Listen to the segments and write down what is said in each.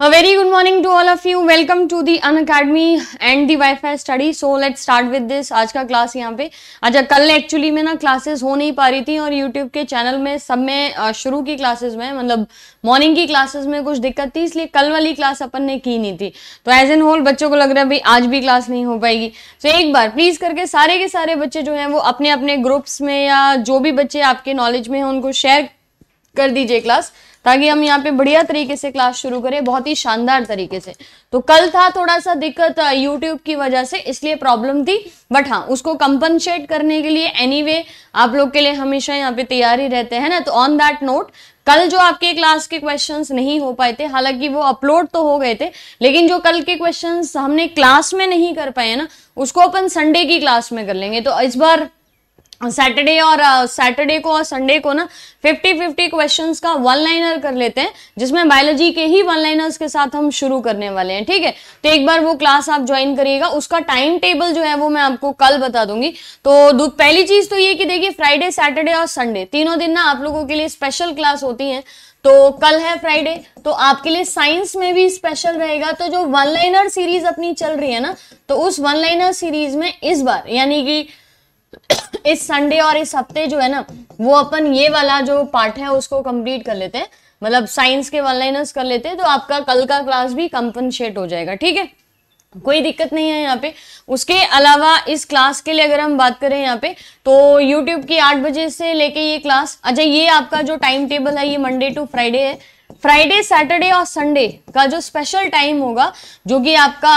A very good morning to all of you. Welcome to the An Academy and the Wi-Fi study. So let's start with this. आज का class यहाँ पे अच्छा कल actually में ना क्लासेस हो नहीं पा रही थी और YouTube के चैनल में सब में शुरू की क्लासेस में मतलब मॉर्निंग की क्लासेस में कुछ दिक्कत थी इसलिए कल वाली क्लास अपन ने की नहीं थी तो एज एन होल बच्चों को लग रहा है भाई आज भी क्लास नहीं हो पाएगी तो so, एक बार प्लीज़ करके सारे के सारे बच्चे जो हैं वो अपने अपने ग्रुप्स में या जो भी बच्चे आपके नॉलेज में हैं उनको शेयर कर दीजिए क्लास ताकि हम यहाँ पे बढ़िया तरीके से क्लास शुरू करें बहुत ही शानदार तरीके से तो कल था थोड़ा सा दिक्कत यूट्यूब की वजह से इसलिए प्रॉब्लम थी बट हाँ उसको कंपनसेट करने के लिए एनी anyway, आप लोग के लिए हमेशा यहाँ पे तैयारी रहते हैं ना तो ऑन दैट नोट कल जो आपके क्लास के क्वेश्चंस नहीं हो पाए थे हालांकि वो अपलोड तो हो गए थे लेकिन जो कल के क्वेश्चंस हमने क्लास में नहीं कर पाए ना उसको अपन संडे की क्लास में कर लेंगे तो इस बार सैटरडे और सैटरडे uh, को और संडे को ना 50 50 क्वेश्चंस का वन लाइनर कर लेते हैं जिसमें बायोलॉजी के ही वन लाइनर्स के साथ हम शुरू करने वाले हैं ठीक है तो एक बार वो क्लास आप ज्वाइन करिएगा उसका टाइम टेबल जो है वो मैं आपको कल बता दूंगी तो पहली चीज तो ये कि देखिए फ्राइडे सैटरडे और संडे तीनों दिन ना आप लोगों के लिए स्पेशल क्लास होती है तो कल है फ्राइडे तो आपके लिए साइंस में भी स्पेशल रहेगा तो जो वन लाइनर सीरीज अपनी चल रही है ना तो उस वन लाइनर सीरीज में इस बार यानी कि इस संडे और इस हफ्ते जो है ना वो अपन ये वाला जो पार्ट है उसको कंप्लीट कर लेते हैं मतलब साइंस के वाला कर लेते हैं तो आपका कल का क्लास भी कंपनशेट हो जाएगा ठीक है कोई दिक्कत नहीं है यहाँ पे उसके अलावा इस क्लास के लिए अगर हम बात करें यहाँ पे तो यूट्यूब की आठ बजे से लेके ये क्लास अच्छा ये आपका जो टाइम टेबल है ये मंडे टू फ्राइडे है फ्राइडे सैटरडे और संडे का जो स्पेशल टाइम होगा जो कि आपका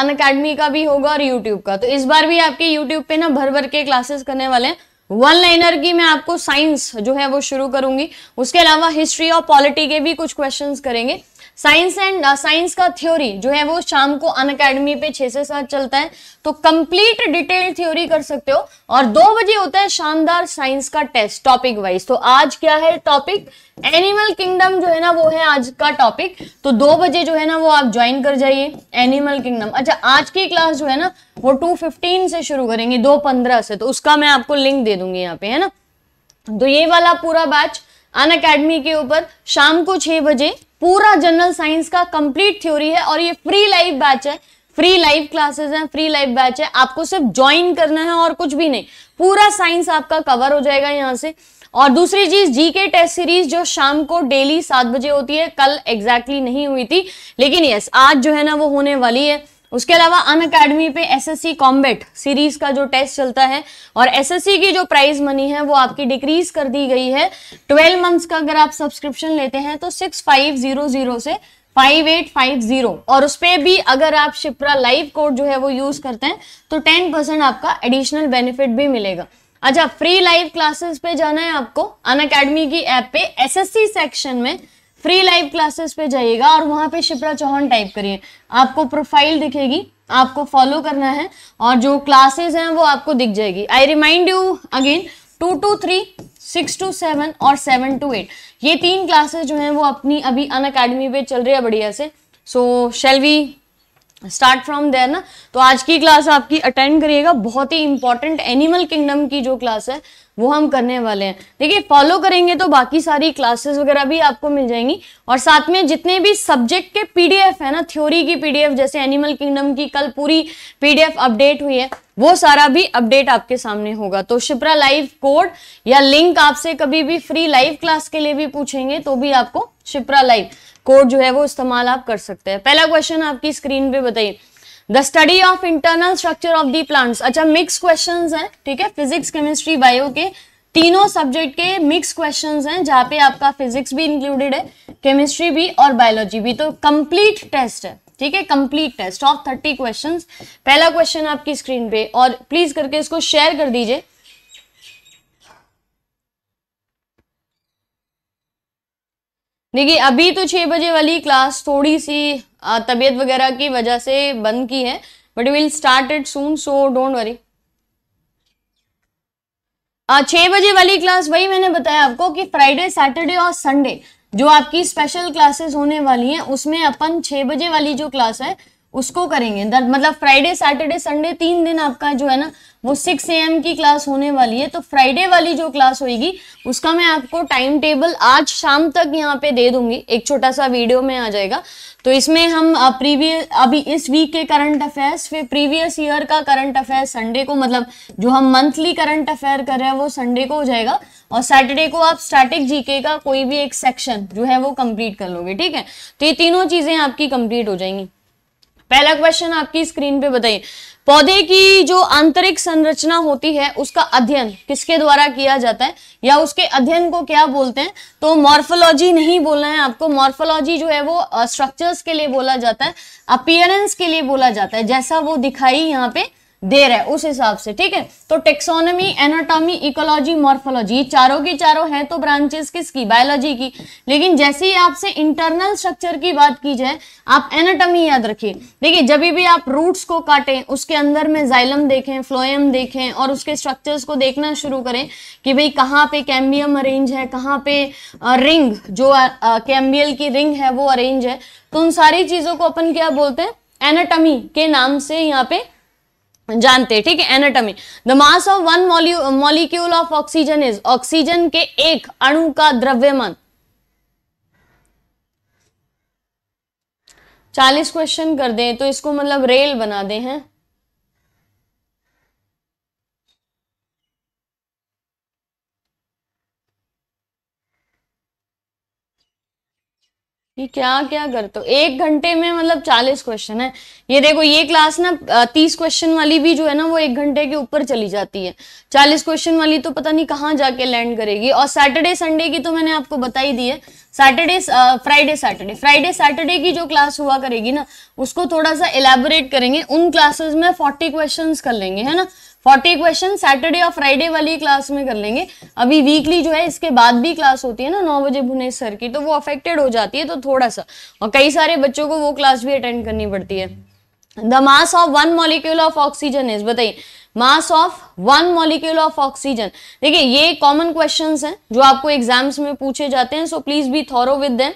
अन अकेडमी का भी होगा और यूट्यूब का तो इस बार भी आपके यूट्यूब पे ना भर भर के क्लासेस करने वाले हैं वन लाइनर की मैं आपको साइंस जो है वो शुरू करूंगी उसके अलावा हिस्ट्री और पॉलिटी के भी कुछ क्वेश्चंस करेंगे साइंस एंड साइंस का थ्योरी जो है वो शाम को अन अकेडमी पे छः से सात चलता है तो कंप्लीट डिटेल थ्योरी कर सकते हो और दो बजे होता है शानदार साइंस का टेस्ट टॉपिक वाइज तो आज क्या है टॉपिक एनिमल किंगडम जो है ना वो है आज का टॉपिक तो दो बजे जो है ना वो आप ज्वाइन कर जाइए एनिमल किंगडम अच्छा आज की क्लास जो है ना वो टू फिफ्टीन से शुरू करेंगे दो पंद्रह से तो उसका मैं आपको लिंक दे दूंगी यहाँ पे है ना तो ये वाला पूरा बैच अन अकेडमी के ऊपर शाम को छह बजे पूरा जनरल साइंस का कंप्लीट थ्योरी है और ये फ्री लाइव बैच है फ्री लाइव क्लासेस हैं फ्री लाइव बैच है आपको सिर्फ ज्वाइन करना है और कुछ भी नहीं पूरा साइंस आपका कवर हो जाएगा यहाँ से और दूसरी चीज जीके टेस्ट सीरीज जो शाम को डेली सात बजे होती है कल एग्जैक्टली exactly नहीं हुई थी लेकिन यस आज जो है ना वो होने वाली है उसके अलावा अन अकेडमी पे एसएससी कॉम्बेट सीरीज का जो टेस्ट चलता है और एसएससी की जो प्राइस मनी है वो आपकी डिक्रीज कर दी गई है ट्वेल्व मंथ्स का अगर आप सब्सक्रिप्शन लेते हैं तो सिक्स फाइव जीरो जीरो से फाइव एट फाइव जीरो और उस पर भी अगर आप शिप्रा लाइव कोड जो है वो यूज करते हैं तो टेन परसेंट आपका एडिशनल बेनिफिट भी मिलेगा अच्छा फ्री लाइव क्लासेस पे जाना है आपको अन अकेडमी की ऐप पे एसएससी सेक्शन में फ्री लाइव क्लासेस पे जाइएगा और वहाँ पे शिप्रा चौहान टाइप करिए आपको प्रोफाइल दिखेगी आपको फॉलो करना है और जो क्लासेस हैं वो आपको दिख जाएगी I remind you again two to three six to seven और सेवन टू एट ये तीन क्लासेस जो हैं वो अपनी अभी अन अकेडमी पे चल रही है बढ़िया से so shall we start from there ना तो आज की क्लास आपकी अटेंड करिएगा बहुत ही इंपॉर्टेंट एनिमल किंगडम की जो क्लास है वो हम करने वाले हैं देखिए फॉलो करेंगे तो बाकी सारी क्लासेस वगैरह भी आपको मिल जाएंगी और साथ में जितने भी सब्जेक्ट के पीडीएफ है ना थ्योरी की पीडीएफ जैसे एनिमल किंगडम की कल पूरी पीडीएफ अपडेट हुई है वो सारा भी अपडेट आपके सामने होगा तो शिप्रा लाइव कोड या लिंक आपसे कभी भी फ्री लाइव क्लास के लिए भी पूछेंगे तो भी आपको शिप्रा लाइव कोड जो है वो इस्तेमाल आप कर सकते हैं पहला क्वेश्चन आपकी स्क्रीन पे बताइए the study of internal structure of the plants अच्छा मिक्स क्वेश्चन है ठीक है फिजिक्स केमिस्ट्री बायो के तीनों सब्जेक्ट के मिक्स क्वेश्चन हैं जहाँ पे आपका फिजिक्स भी इंक्लूडेड है केमिस्ट्री भी और बायोलॉजी भी तो कंप्लीट टेस्ट है ठीक है complete test of thirty questions पहला क्वेश्चन आपकी स्क्रीन पे और प्लीज करके इसको शेयर कर दीजिए देखिए अभी तो छः बजे वाली क्लास थोड़ी सी तबीयत वगैरह की वजह से बंद की है but will start it soon so don't worry छः बजे वाली क्लास वही मैंने बताया आपको कि फ्राइडे सैटरडे और संडे जो आपकी स्पेशल क्लासेस होने वाली हैं उसमें अपन छः बजे वाली जो क्लास है उसको करेंगे मतलब फ्राइडे सैटरडे संडे तीन दिन आपका जो है ना वो सिक्स ए की क्लास होने वाली है तो फ्राइडे वाली जो क्लास होगी उसका मैं आपको टाइम टेबल आज शाम तक यहाँ पे दे दूंगी एक छोटा सा वीडियो में आ जाएगा तो इसमें हम प्रीवियस अभी इस वीक के करंट अफेयर्स फिर प्रीवियस ईयर का करंट अफेयर संडे को मतलब जो हम मंथली करंट अफेयर कर रहे हैं वो संडे को हो जाएगा और सैटरडे को आप स्टैटिक जीके का कोई भी एक सेक्शन जो है वो कंप्लीट कर लोगे ठीक है तो ये तीनों चीज़ें आपकी कंप्लीट हो जाएंगी पहला क्वेश्चन आपकी स्क्रीन पे बताइए पौधे की जो आंतरिक संरचना होती है उसका अध्ययन किसके द्वारा किया जाता है या उसके अध्ययन को क्या बोलते हैं तो मॉर्फोलॉजी नहीं बोलना है आपको मॉर्फोलॉजी जो है वो स्ट्रक्चर्स के लिए बोला जाता है अपियरेंस के लिए बोला जाता है जैसा वो दिखाई यहाँ पे दे रहा है उस हिसाब से ठीक है तो टेक्सोनमी एनाटॉमी इकोलॉजी मॉर्फोलॉजी चारों की चारों है तो ब्रांचेस किसकी बायोलॉजी की लेकिन जैसे ही आपसे इंटरनल स्ट्रक्चर की बात की जाए आप एनाटॉमी याद रखिए देखिए जब भी आप रूट्स को काटें उसके अंदर में जाइलम देखें फ्लोएम देखें और उसके स्ट्रक्चर्स को देखना शुरू करें कि भाई कहाँ पे कैम्बियम अरेंज है कहाँ पे रिंग जो कैम्बियल की रिंग है वो अरेंज है तो उन सारी चीज़ों को अपन क्या बोलते हैं एनाटॉमी के नाम से यहाँ पे जानते ठीक है anatomy the mass of one molecule of oxygen is oxygen के एक अणु का द्रव्यमान चालीस क्वेश्चन कर दें तो इसको मतलब रेल बना दें हैं ये क्या क्या करते हो एक घंटे में मतलब चालीस क्वेश्चन है ये देखो ये क्लास ना तीस क्वेश्चन वाली भी जो है ना वो एक घंटे के ऊपर चली जाती है चालीस क्वेश्चन वाली तो पता नहीं कहाँ जाके लैंड करेगी और सैटरडे संडे की तो मैंने आपको बता ही दी है Saturday Friday Saturday Friday Saturday की जो क्लास हुआ करेगी ना उसको थोड़ा सा एलेबोरेट करेंगे उन क्लासेस में फोर्टी क्वेश्चन कर लेंगे है ना फोर्टी क्वेश्चन सैटरडे और फ्राइडे वाली क्लास में कर लेंगे अभी वीकली जो है इसके बाद भी क्लास होती है ना नौ बजे भुने सर की तो वो अफेक्टेड हो जाती है तो थोड़ा सा और कई सारे बच्चों को वो क्लास भी अटेंड करनी पड़ती है the mass of one molecule of oxygen is बताइए mass of one molecule of oxygen देखिए ये कॉमन क्वेश्चंस हैं जो आपको एग्जाम्स में पूछे जाते हैं so please be thorough with them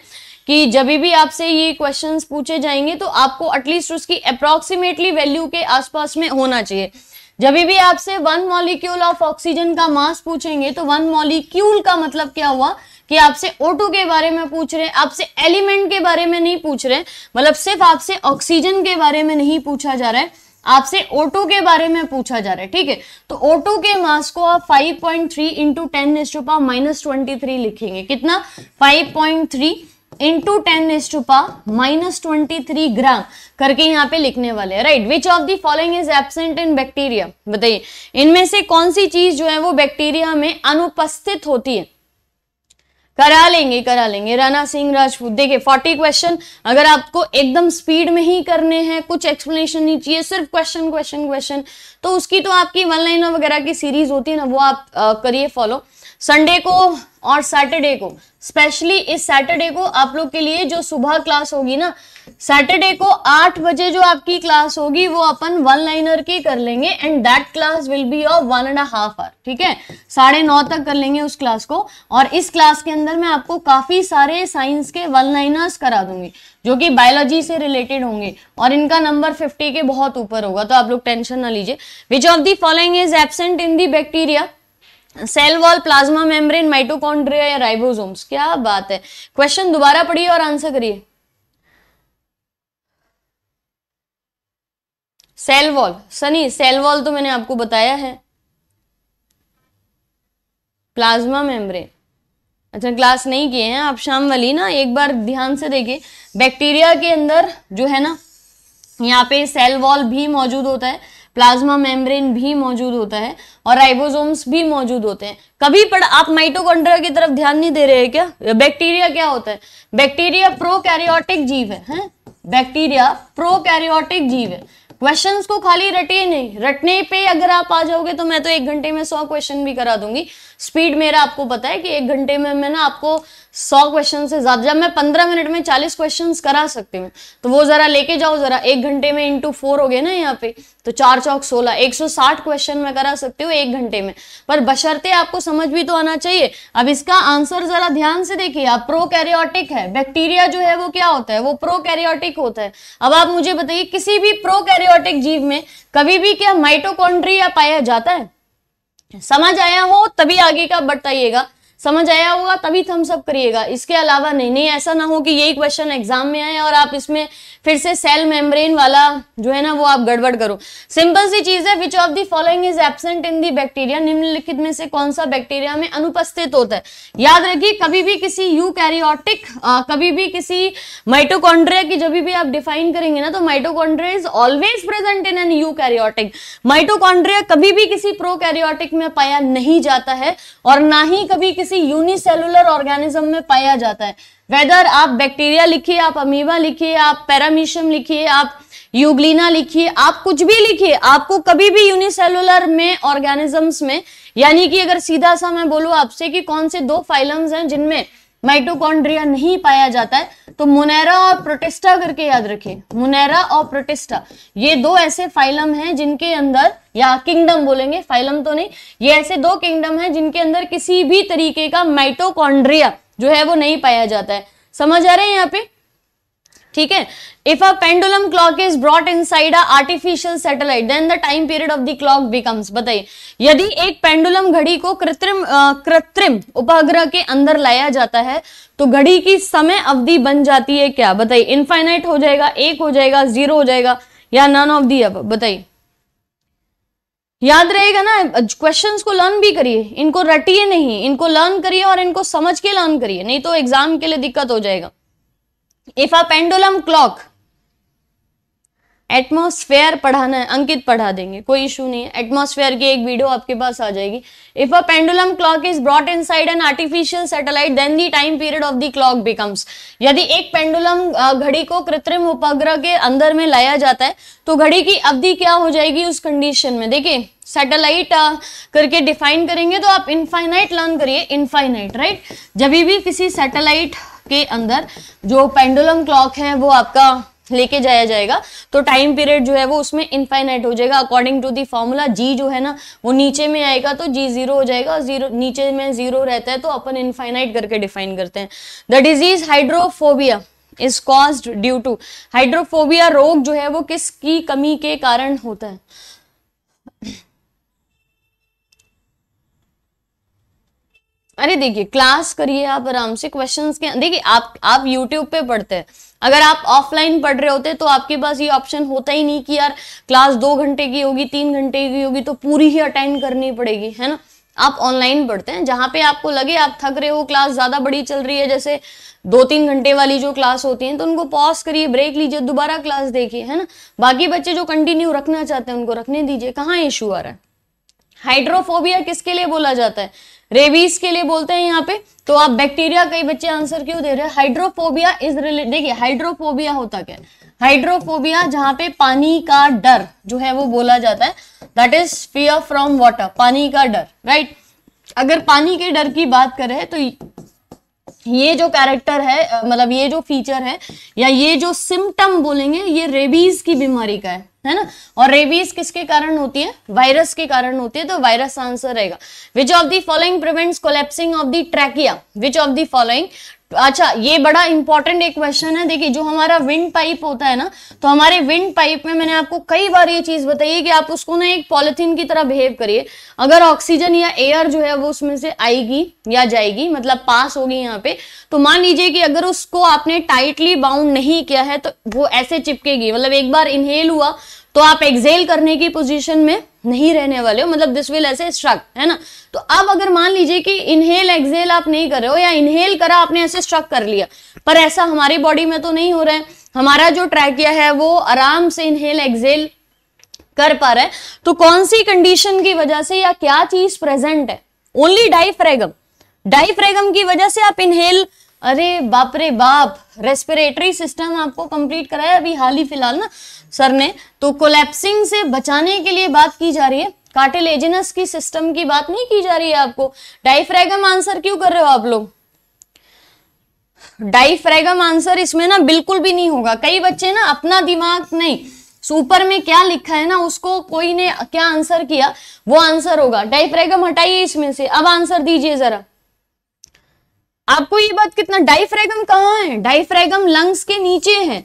कि जब भी आपसे ये क्वेश्चंस पूछे जाएंगे तो आपको एटलीस्ट उसकी अप्रोक्सीमेटली वैल्यू के आसपास में होना चाहिए जब भी आपसे वन मॉलिक्यूल ऑफ ऑक्सीजन का मास पूछेंगे तो वन मॉलिक्यूल का मतलब क्या हुआ कि आपसे O2 के बारे में पूछ रहे हैं आपसे एलिमेंट के बारे में नहीं पूछ रहे मतलब सिर्फ आपसे ऑक्सीजन के बारे में नहीं पूछा जा रहा है आपसे O2 के बारे में पूछा जा रहा है ठीक है तो O2 के मास को आप 5.3 point three into ten minus twenty लिखेंगे कितना 5.3 into ten is to power minus twenty three gram करके यहाँ पे लिखने वाले हैं right which of the following is absent in bacteria बताइए इनमें से कौन सी चीज जो है वो बैक्टीरिया में अनुपस्थित होती है करा लेंगे करा लेंगे राणा सिंह राजपूत देखिए फोर्टी क्वेश्चन अगर आपको एकदम स्पीड में ही करने हैं कुछ एक्सप्लेनेशन नहीं चाहिए सिर्फ क्वेश्चन क्वेश्चन क्वेश्चन तो उसकी तो आपकी वन लाइन वगैरह की सीरीज होती है ना वो आप करिए फॉलो संडे को और सैटरडे को स्पेशली इस सैटरडे को आप लोग के लिए जो सुबह क्लास होगी ना सैटरडे को आठ बजे जो आपकी क्लास होगी वो अपन वन लाइनर की कर लेंगे and that class will be of one and half hour ठीक है साढ़े नौ तक कर लेंगे उस क्लास को और इस क्लास के अंदर मैं आपको काफी सारे साइंस के वन लाइनर्स करा दूंगी जो कि बायोलॉजी से रिलेटेड होंगे और इनका नंबर फिफ्टी के बहुत ऊपर होगा तो आप लोग टेंशन ना लीजिए which of the following is absent in the bacteria cell wall plasma membrane mitochondria या राइबोसोम्स क्या बात है क्वेश्चन दोबारा पढ़िए और आंसर करिए cell wall Sunny cell wall तो मैंने आपको बताया है प्लाज्मा मेम्ब्रेन अच्छा क्लास नहीं किए हैं आप शाम वाली ना एक बार ध्यान से देखिए बैक्टीरिया के अंदर जो है ना यहाँ पे सेल वॉल भी मौजूद होता है प्लाज्मा मेम्ब्रेन भी मौजूद होता है और राइबोसोम्स भी मौजूद होते हैं कभी पर आप माइटोकॉन्ड्रिया की तरफ ध्यान नहीं दे रहे हैं क्या बैक्टीरिया क्या होता है बैक्टीरिया प्रोकैरियोटिक जीव है, है? बैक्टीरिया प्रोकैरियोटिक जीव है क्वेश्चंस को खाली रटिए नहीं रटने पे अगर आप आ जाओगे तो मैं तो एक घंटे में सौ क्वेश्चन भी करा दूंगी स्पीड मेरा आपको पता है कि एक घंटे में मैं ना आपको सौ क्वेश्चन से ज़्यादा जब मैं पंद्रह मिनट में चालीस क्वेश्चन करा सकती हूँ तो वो ज़रा लेके जाओ ज़रा एक घंटे में इंटू फोर हो गए ना यहाँ पे तो चार चौक सोलह एक सौ साठ क्वेश्चन में करा सकती हूँ एक घंटे में पर बशर्ते आपको समझ भी तो आना चाहिए अब इसका आंसर ज़रा ध्यान से देखिए आप प्रो कैरियोटिक है बैक्टीरिया जो है वो क्या होता है वो प्रो कैरियोटिक होता है अब आप मुझे बताइए किसी भी प्रो कैरियो प्रोकैरियोटिक जीव में कभी भी क्या माइटोकॉन्ड्रिया पाया जाता है समझ आया हो तभी आगे का बताइएगा समझ आया होगा तभी थम्स तो अप करिएगा इसके अलावा नहीं नहीं ऐसा ना हो कि यही क्वेश्चन एग्जाम में आए और आप इसमें फिर से सेल मेम्ब्रेन वाला जो है ना वो आप गड़बड़ करो सिंपल सी चीज है which of the following is absent in the bacteria निम्नलिखित में से कौन सा बैक्टीरिया में अनुपस्थित होता है याद रखिए कभी भी किसी यू कैरियोटिक कभी भी किसी माइटोकॉन्ड्रिया की जब भी आप डिफाइन करेंगे ना तो mitochondria is always present in an eukaryotic mitochondria कभी भी किसी प्रो कैरियोटिक में पाया नहीं जाता है और ना ही कभी किसी किसी यूनिसेलुलर ऑर्गेनिज्म में पाया जाता है वेदर आप बैक्टीरिया लिखिए आप अमीबा लिखिए आप पैरामीशियम लिखिए आप यूग्लिना लिखिए आप कुछ भी लिखिए आपको कभी भी यूनिसेलुलर में ऑर्गेनिजम्स में यानी कि अगर सीधा सा मैं बोलू आपसे कि कौन से दो फाइलम्स हैं जिनमें माइटोकॉन्ड्रिया नहीं पाया जाता है तो मुनेरा और प्रोटेस्टा करके याद रखें मुनेरा और प्रोटेस्टा ये दो ऐसे फाइलम हैं जिनके अंदर या किंगडम बोलेंगे फाइलम तो नहीं ये ऐसे दो किंगडम हैं जिनके अंदर किसी भी तरीके का माइटोकॉन्ड्रिया जो है वो नहीं पाया जाता है समझ आ रहे हैं यहाँ पे ठीक है if a pendulum clock is brought inside a artificial satellite then the time period of the clock becomes बताइए यदि एक पेंडुलम घड़ी को कृत्रिम कृत्रिम उपग्रह के अंदर लाया जाता है तो घड़ी की समय अवधि बन जाती है क्या बताइए इनफाइनाइट हो जाएगा एक हो जाएगा जीरो हो जाएगा या नन ऑफ दी अब बताइए याद रहेगा ना क्वेश्चंस को लर्न भी करिए इनको रटिए नहीं इनको लर्न करिए और इनको समझ के लर्न करिए नहीं तो एग्जाम के लिए दिक्कत हो जाएगा if a pendulum clock atmosphere पढ़ाना है अंकित पढ़ा देंगे कोई इशू नहीं है एटमोस्फेयर की एक वीडियो आपके पास आ जाएगी if a pendulum clock is brought inside an artificial satellite then the time period of the clock becomes यदि एक पेंडुलम घड़ी को कृत्रिम उपग्रह के अंदर में लाया जाता है तो घड़ी की अवधि क्या हो जाएगी उस कंडीशन में देखिए सैटेलाइट करके डिफाइन करेंगे तो आप इनफाइनाइट लर्न करिए इनफाइनाइट राइट जब भी किसी सैटेलाइट के अंदर जो पेंडुलम क्लॉक है वो आपका लेके जाया जाएगा तो टाइम पीरियड जो है वो उसमें इनफाइनाइट हो जाएगा according to the formula G जो है ना वो नीचे में आएगा तो जी जीरो हो जाएगा और जीरो नीचे में जीरो रहता है तो अपन इनफाइनाइट करके डिफाइन करते हैं the disease hydrophobia is cause due to hydrophobia रोग जो है वो किसकी कमी के कारण होता है अरे देखिए क्लास करिए आप आराम से क्वेश्चंस के देखिए आप आप यूट्यूब पे पढ़ते हैं अगर आप ऑफलाइन पढ़ रहे होते तो आपके पास ये ऑप्शन होता ही नहीं कि यार क्लास दो घंटे की होगी तीन घंटे की होगी तो पूरी ही अटेंड करनी पड़ेगी है ना आप ऑनलाइन पढ़ते हैं जहां पे आपको लगे आप थक रहे हो क्लास ज़्यादा बड़ी चल रही है जैसे दो तीन घंटे वाली जो क्लास होती है तो उनको पॉज करिए ब्रेक लीजिए दोबारा क्लास देखिए है ना बाकी बच्चे जो कंटिन्यू रखना चाहते हैं उनको रखने दीजिए कहाँ इशू आ रहा है हाइड्रोफोबिया किसके लिए बोला जाता है रेबीज के लिए बोलते हैं यहाँ पे तो आप बैक्टीरिया कई बच्चे आंसर क्यों दे रहे हैं हाइड्रोफोबिया इज रिलेटेड देखिए हाइड्रोफोबिया होता क्या हाइड्रोफोबिया जहां पे पानी का डर जो है वो बोला जाता है that is fear from water पानी का डर राइट अगर पानी के डर की बात करें तो ये जो कैरेक्टर है मतलब ये जो फीचर है या ये जो सिम्टम बोलेंगे ये रेबीज की बीमारी का है है ना और रेबीज किसके कारण होती है वायरस के कारण होती है तो वायरस आंसर रहेगा which of the following prevents collapsing of the trachea which of the following अच्छा ये बड़ा इंपॉर्टेंट एक क्वेश्चन है देखिए जो हमारा विंड पाइप होता है ना तो हमारे विंड पाइप में मैंने आपको कई बार ये चीज बताई है कि आप उसको ना एक पॉलिथीन की तरह बिहेव करिए अगर ऑक्सीजन या एयर जो है वो उसमें से आएगी या जाएगी मतलब पास होगी यहाँ पे तो मान लीजिए कि अगर उसको आपने टाइटली बाउंड नहीं किया है तो वो ऐसे चिपकेगी मतलब एक बार इनहेल हुआ तो आप एक्सेल करने की पोजीशन में नहीं रहने वाले हो मतलब दिस विल ऐसे स्ट्रक है ना तो अब अगर मान लीजिए कि इनहेल एक्सेल आप नहीं कर रहे हो या इनहेल करा आपने ऐसे स्ट्रक कर लिया पर ऐसा हमारी बॉडी में तो नहीं हो रहा है हमारा जो ट्रैकिया है वो आराम से इनहेल एक्सेल कर पा रहा है तो कौन सी कंडीशन की वजह से या क्या चीज प्रेजेंट है ओनली डाइफ्रेगम डाइफ्रेगम की वजह से आप इनहेल अरे बाप रे बाप रेस्पिरेटरी सिस्टम आपको कंप्लीट कराया अभी हाल ही फिलहाल ना सर ने तो कोलेप्सिंग से बचाने के लिए बात की जा रही है कार्टिलेजिनस की सिस्टम की बात नहीं की जा रही है आपको डाइफ्रेगम आंसर क्यों कर रहे हो आप लोग डाइफ्रेगम आंसर इसमें ना बिल्कुल भी नहीं होगा कई बच्चे ना अपना दिमाग नहीं सुपर में क्या लिखा है ना उसको कोई ने क्या आंसर किया वो आंसर होगा डाइफ्रेगम हटाइए इसमें से अब आंसर दीजिए जरा आपको ये बात कितना डाइफ्रेगम कहाँ है डाइफ्रेगम लंग्स के नीचे है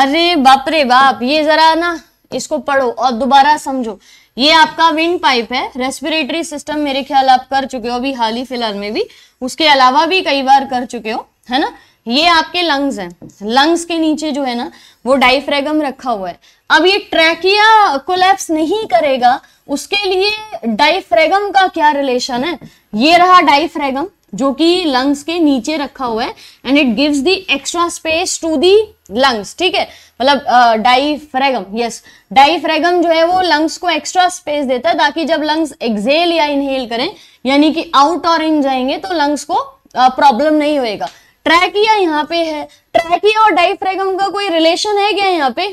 अरे बाप रे बाप ये जरा ना इसको पढ़ो और दोबारा समझो ये आपका विंड पाइप है रेस्पिरेटरी सिस्टम मेरे ख्याल आप कर चुके हो अभी हाल ही फिलहाल में भी उसके अलावा भी कई बार कर चुके हो है ना ये आपके लंग्स हैं लंग्स के नीचे जो है ना वो डाइफ्रेगम रखा हुआ है अब ये ट्रैकिया कोलैप्स नहीं करेगा उसके लिए डाइफ्रेगम का क्या रिलेशन है ये रहा डाइफ्रेगम जो कि लंग्स के नीचे रखा हुआ है and it gives the extra space to the lungs ठीक है मतलब डाइफ्रेगम यस डाइफ्रेगम जो है वो लंग्स को एक्स्ट्रा स्पेस देता है ताकि जब लंग्स एक्सेल या इनहेल करें यानी कि आउट और इन जाएंगे तो लंग्स को प्रॉब्लम uh, नहीं होएगा ट्रैकिया यहाँ पे है ट्रैकिया और डाइफ्रेगम का कोई रिलेशन है क्या यहाँ पे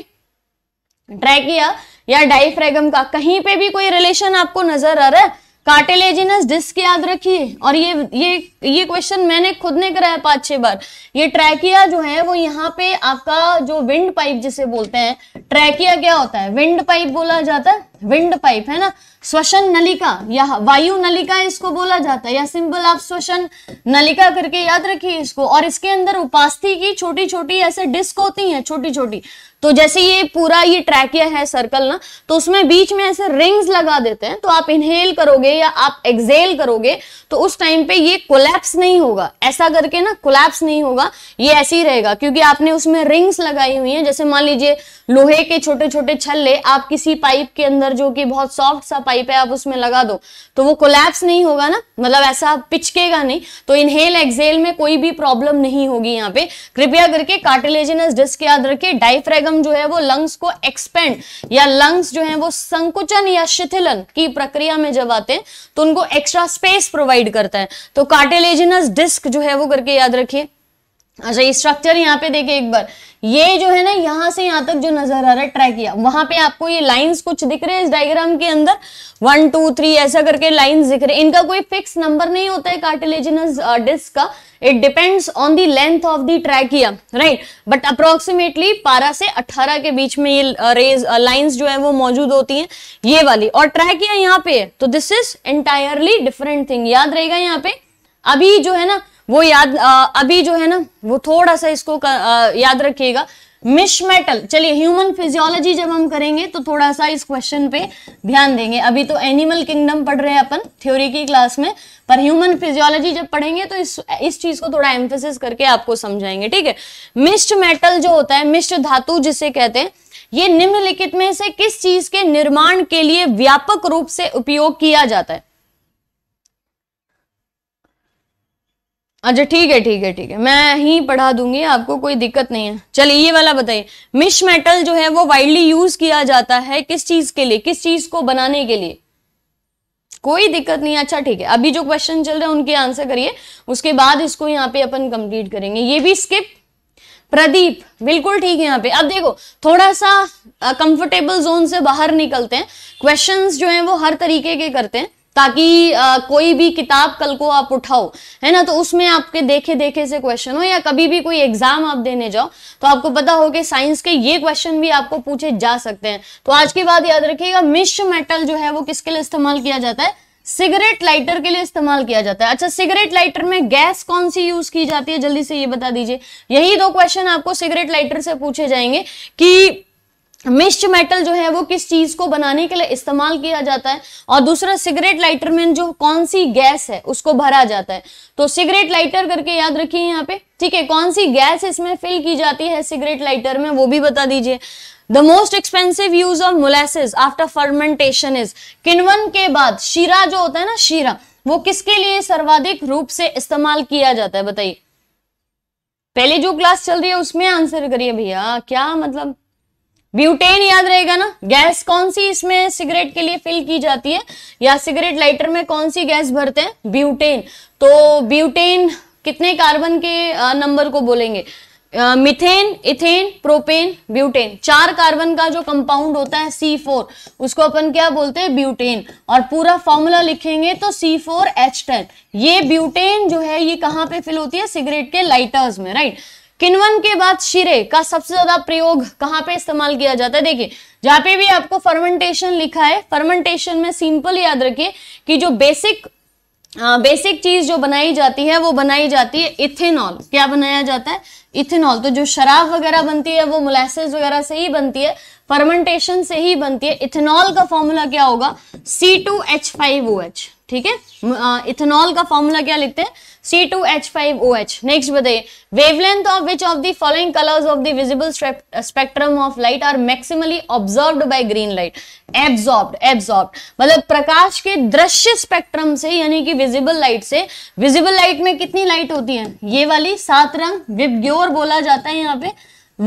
ट्रैकिया या डाइफ्रेगम का कहीं पे भी कोई रिलेशन आपको नजर आ रहा है कार्टेलेजिनस डिस्क याद रखिए और ये ये ये क्वेश्चन मैंने खुद ने कराया पांच छह बार ये ट्रैकिया जो है वो यहाँ पे आपका जो विंड पाइप जिसे बोलते हैं ट्रैकिया क्या होता है विंड पाइप बोला जाता है विंड पाइप है ना श्वसन नलिका या वायु नलिका इसको बोला जाता है या सिंपल आप श्वसन नलिका करके याद रखिए इसको और इसके अंदर उपास्थि की छोटी छोटी ऐसे डिस्क होती है छोटी छोटी तो जैसे ये पूरा ये ट्रैकिया है सर्कल ना तो उसमें बीच में ऐसे रिंग्स लगा देते हैं तो आप इनहेल करोगे या आप एक्सेल करोगे तो उस टाइम पे ये कोलैप्स नहीं होगा ऐसा करके ना कोलैप्स नहीं होगा ये ऐसे ही रहेगा क्योंकि आपने उसमें रिंग्स लगाई हुई है जैसे मान लीजिए लोहे के छोटे छोटे छल्ले आप किसी पाइप के अंदर जो कि बहुत सॉफ्ट सा पाइप है आप उसमें लगा दो तो वो कोलैप्स नहीं होगा ना मतलब ऐसा पिचकेगा नहीं तो इनहेल एक्सेल में कोई भी प्रॉब्लम नहीं होगी यहाँ पे कृपया करके कार्टिलेजिनस डिस्क याद रखे डाइफ्रेगम सिस्टम जो है वो लंग्स को एक्सपेंड या लंग्स जो है वो संकुचन या शिथिलन की प्रक्रिया में जब आते हैं तो उनको एक्स्ट्रा स्पेस प्रोवाइड करता है तो कार्टेलेजिनस डिस्क जो है वो करके याद रखिए अच्छा ये स्ट्रक्चर यहाँ पे देखिए एक बार ये जो है ना यहाँ से यहाँ तक जो नजर आ रहा है ट्रैक किया वहां पे आपको ये लाइंस कुछ दिख रहे हैं इस डायग्राम के अंदर वन टू थ्री ऐसा करके लाइंस दिख रहे हैं इनका कोई फिक्स नंबर नहीं होता है कार्टिलेजिनस डिस्क uh, का it depends on the length of the trachea right but approximately बारह से अट्ठारह के बीच में ये रेज uh, लाइन्स uh, जो है वो मौजूद होती हैं ये वाली और ट्रैकिया यहाँ पे है तो this is entirely different thing याद रहेगा यहाँ पे अभी जो है ना वो याद आ, अभी जो है ना वो थोड़ा सा इसको आ, याद रखिएगा मिश मेटल चलिए ह्यूमन फिजियोलॉजी जब हम करेंगे तो थोड़ा सा इस क्वेश्चन पे ध्यान देंगे अभी तो एनिमल किंगडम पढ़ रहे हैं अपन थ्योरी की क्लास में पर ह्यूमन फिजियोलॉजी जब पढ़ेंगे तो इस इस चीज को थोड़ा एम्फेसिस करके आपको समझाएंगे ठीक है मिस्ट मेटल जो होता है मिस्ट धातु जिसे कहते हैं ये निम्नलिखित में से किस चीज के निर्माण के लिए व्यापक रूप से उपयोग किया जाता है अच्छा ठीक है ठीक है ठीक है मैं ही पढ़ा दूंगी आपको कोई दिक्कत नहीं है चलिए ये वाला बताइए मिश मेटल जो है वो वाइडली यूज किया जाता है किस चीज के लिए किस चीज को बनाने के लिए कोई दिक्कत नहीं अच्छा ठीक है अभी जो क्वेश्चन चल रहे हैं उनके आंसर करिए उसके बाद इसको यहाँ पे अपन कंप्लीट करेंगे ये भी स्किप प्रदीप बिल्कुल ठीक है यहाँ पे अब देखो थोड़ा सा कंफर्टेबल जोन से बाहर निकलते हैं क्वेश्चंस जो हैं वो हर तरीके के करते हैं ताकि आ, कोई भी किताब कल को आप उठाओ है ना तो उसमें आपके देखे देखे से क्वेश्चन हो या कभी भी कोई एग्जाम आप देने जाओ तो आपको पता हो कि साइंस के ये क्वेश्चन भी आपको पूछे जा सकते हैं तो आज की बात याद रखिएगा मिश्र मेटल जो है वो किसके लिए इस्तेमाल किया जाता है सिगरेट लाइटर के लिए इस्तेमाल किया जाता है अच्छा सिगरेट लाइटर में गैस कौन सी यूज की जाती है जल्दी से ये बता दीजिए यही दो क्वेश्चन आपको सिगरेट लाइटर से पूछे जाएंगे कि मिस्ट मेटल जो है वो किस चीज को बनाने के लिए इस्तेमाल किया जाता है और दूसरा सिगरेट लाइटर में जो कौन सी गैस है उसको भरा जाता है तो सिगरेट लाइटर करके याद रखिए यहाँ पे ठीक है कौन सी गैस इसमें फिल की जाती है सिगरेट लाइटर में वो भी बता दीजिए the most expensive use of molasses after fermentation is किनवन के बाद शीरा जो होता है ना शीरा वो किसके लिए सर्वाधिक रूप से इस्तेमाल किया जाता है बताइए पहले जो क्लास चल रही है उसमें आंसर करिए भैया क्या मतलब ब्यूटेन याद रहेगा ना गैस कौन सी इसमें सिगरेट के लिए फिल की जाती है या सिगरेट लाइटर में कौन सी गैस भरते हैं ब्यूटेन तो ब्यूटेन कितने कार्बन के नंबर को बोलेंगे मिथेन इथेन प्रोपेन ब्यूटेन चार कार्बन का जो कंपाउंड होता है सी फोर उसको अपन क्या बोलते हैं ब्यूटेन और पूरा फॉर्मूला लिखेंगे तो सी फोर एच टेन ये ब्यूटेन जो है ये कहाँ पे फिल होती है सिगरेट के लाइटर्स में राइट किनवन के बाद शीरे का सबसे ज्यादा प्रयोग कहाँ पे इस्तेमाल किया जाता है देखिए जहां पे भी आपको फर्मेंटेशन लिखा है फर्मेंटेशन में सिंपल याद रखिए कि जो बेसिक बेसिक चीज जो बनाई जाती है वो बनाई जाती है इथेनॉल क्या बनाया जाता है इथेनॉल तो जो शराब वगैरह बनती है वो मोलासेस वगैरह से ही बनती है फर्मेंटेशन से ही बनती है इथेनॉल का फॉर्मूला क्या होगा C two H five O H ठीक है इथेनॉल का फॉर्मूला क्या लिखते हैं C2H5OH. Next बताइए wavelength of which of the following colors of the visible spectrum of light are maximally absorbed by green light? Absorbed, absorbed. मतलब प्रकाश के दृश्य स्पेक्ट्रम से यानी कि विजिबल लाइट से विजिबल लाइट में कितनी लाइट होती है ये वाली सात रंग विबग्योर बोला जाता है यहाँ पे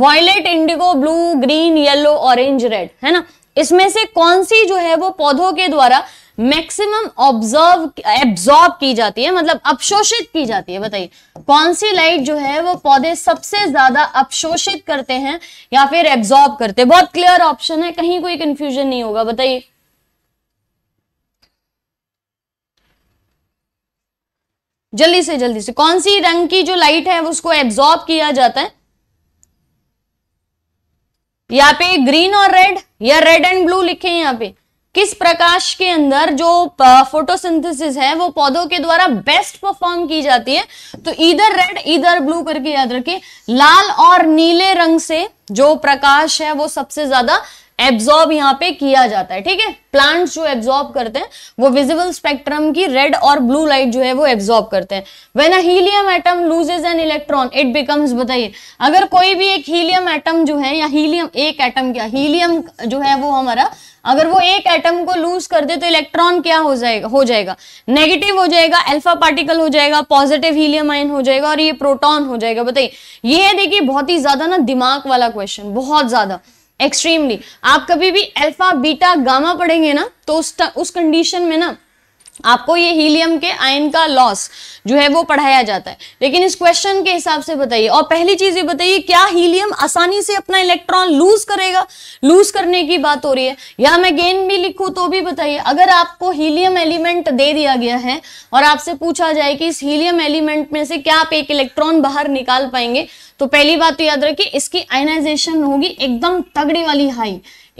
violet indigo blue green yellow orange red है ना इसमें से कौन सी जो है वो पौधों के द्वारा मैक्सिमम ऑब्जर्व एब्जॉर्ब की जाती है मतलब अपशोषित की जाती है बताइए कौन सी लाइट जो है वो पौधे सबसे ज्यादा अपशोषित करते हैं या फिर एब्जॉर्ब करते हैं बहुत क्लियर ऑप्शन है कहीं कोई कंफ्यूजन नहीं होगा बताइए जल्दी से जल्दी से कौन सी रंग की जो लाइट है उसको एब्जॉर्ब किया जाता है यहां पे ग्रीन और रेड या रेड एंड ब्लू लिखे हैं यहां पे किस प्रकाश के अंदर जो फोटोसिंथेसिस है वो पौधों के द्वारा बेस्ट परफॉर्म की जाती है तो इधर रेड इधर ब्लू करके याद रखिए लाल और नीले रंग से जो प्रकाश है वो सबसे ज्यादा एब्जॉर्ब यहाँ पे किया जाता है ठीक है प्लांट्स जो एब्जॉर्ब करते हैं वो विजिबल स्पेक्ट्रम की रेड और ब्लू लाइट जो है वो एब्जॉर्ब करते हैं when helium atom loses an electron it becomes बताइए अगर कोई भी एक हीलियम एटम जो है या हीलियम एक एटम क्या हीलियम जो है वो हमारा अगर वो एक एटम को लूज कर दे तो इलेक्ट्रॉन क्या हो जाएगा हो जाएगा नेगेटिव हो जाएगा अल्फा पार्टिकल हो जाएगा पॉजिटिव हीलियम आयन हो जाएगा और ये प्रोटॉन हो जाएगा बताइए ये है देखिए बहुत ही ज्यादा ना दिमाग वाला क्वेश्चन बहुत ज्यादा एक्सट्रीमली आप कभी भी अल्फा बीटा गामा पढ़ेंगे ना तो उस उस कंडीशन में ना आपको ये हीलियम के आयन का लॉस जो है वो पढ़ाया जाता है लेकिन इस क्वेश्चन के हिसाब से बताइए और पहली चीज ये बताइए क्या हीलियम आसानी से अपना इलेक्ट्रॉन लूज करेगा लूज करने की बात हो रही है या मैं गेन भी लिखूं तो भी बताइए अगर आपको हीलियम एलिमेंट दे दिया गया है और आपसे पूछा जाए कि इस हीलियम एलिमेंट में से क्या आप एक इलेक्ट्रॉन बाहर निकाल पाएंगे तो पहली बात तो याद रखिए इसकी आयनाइजेशन होगी एकदम तगड़ी वाली हाई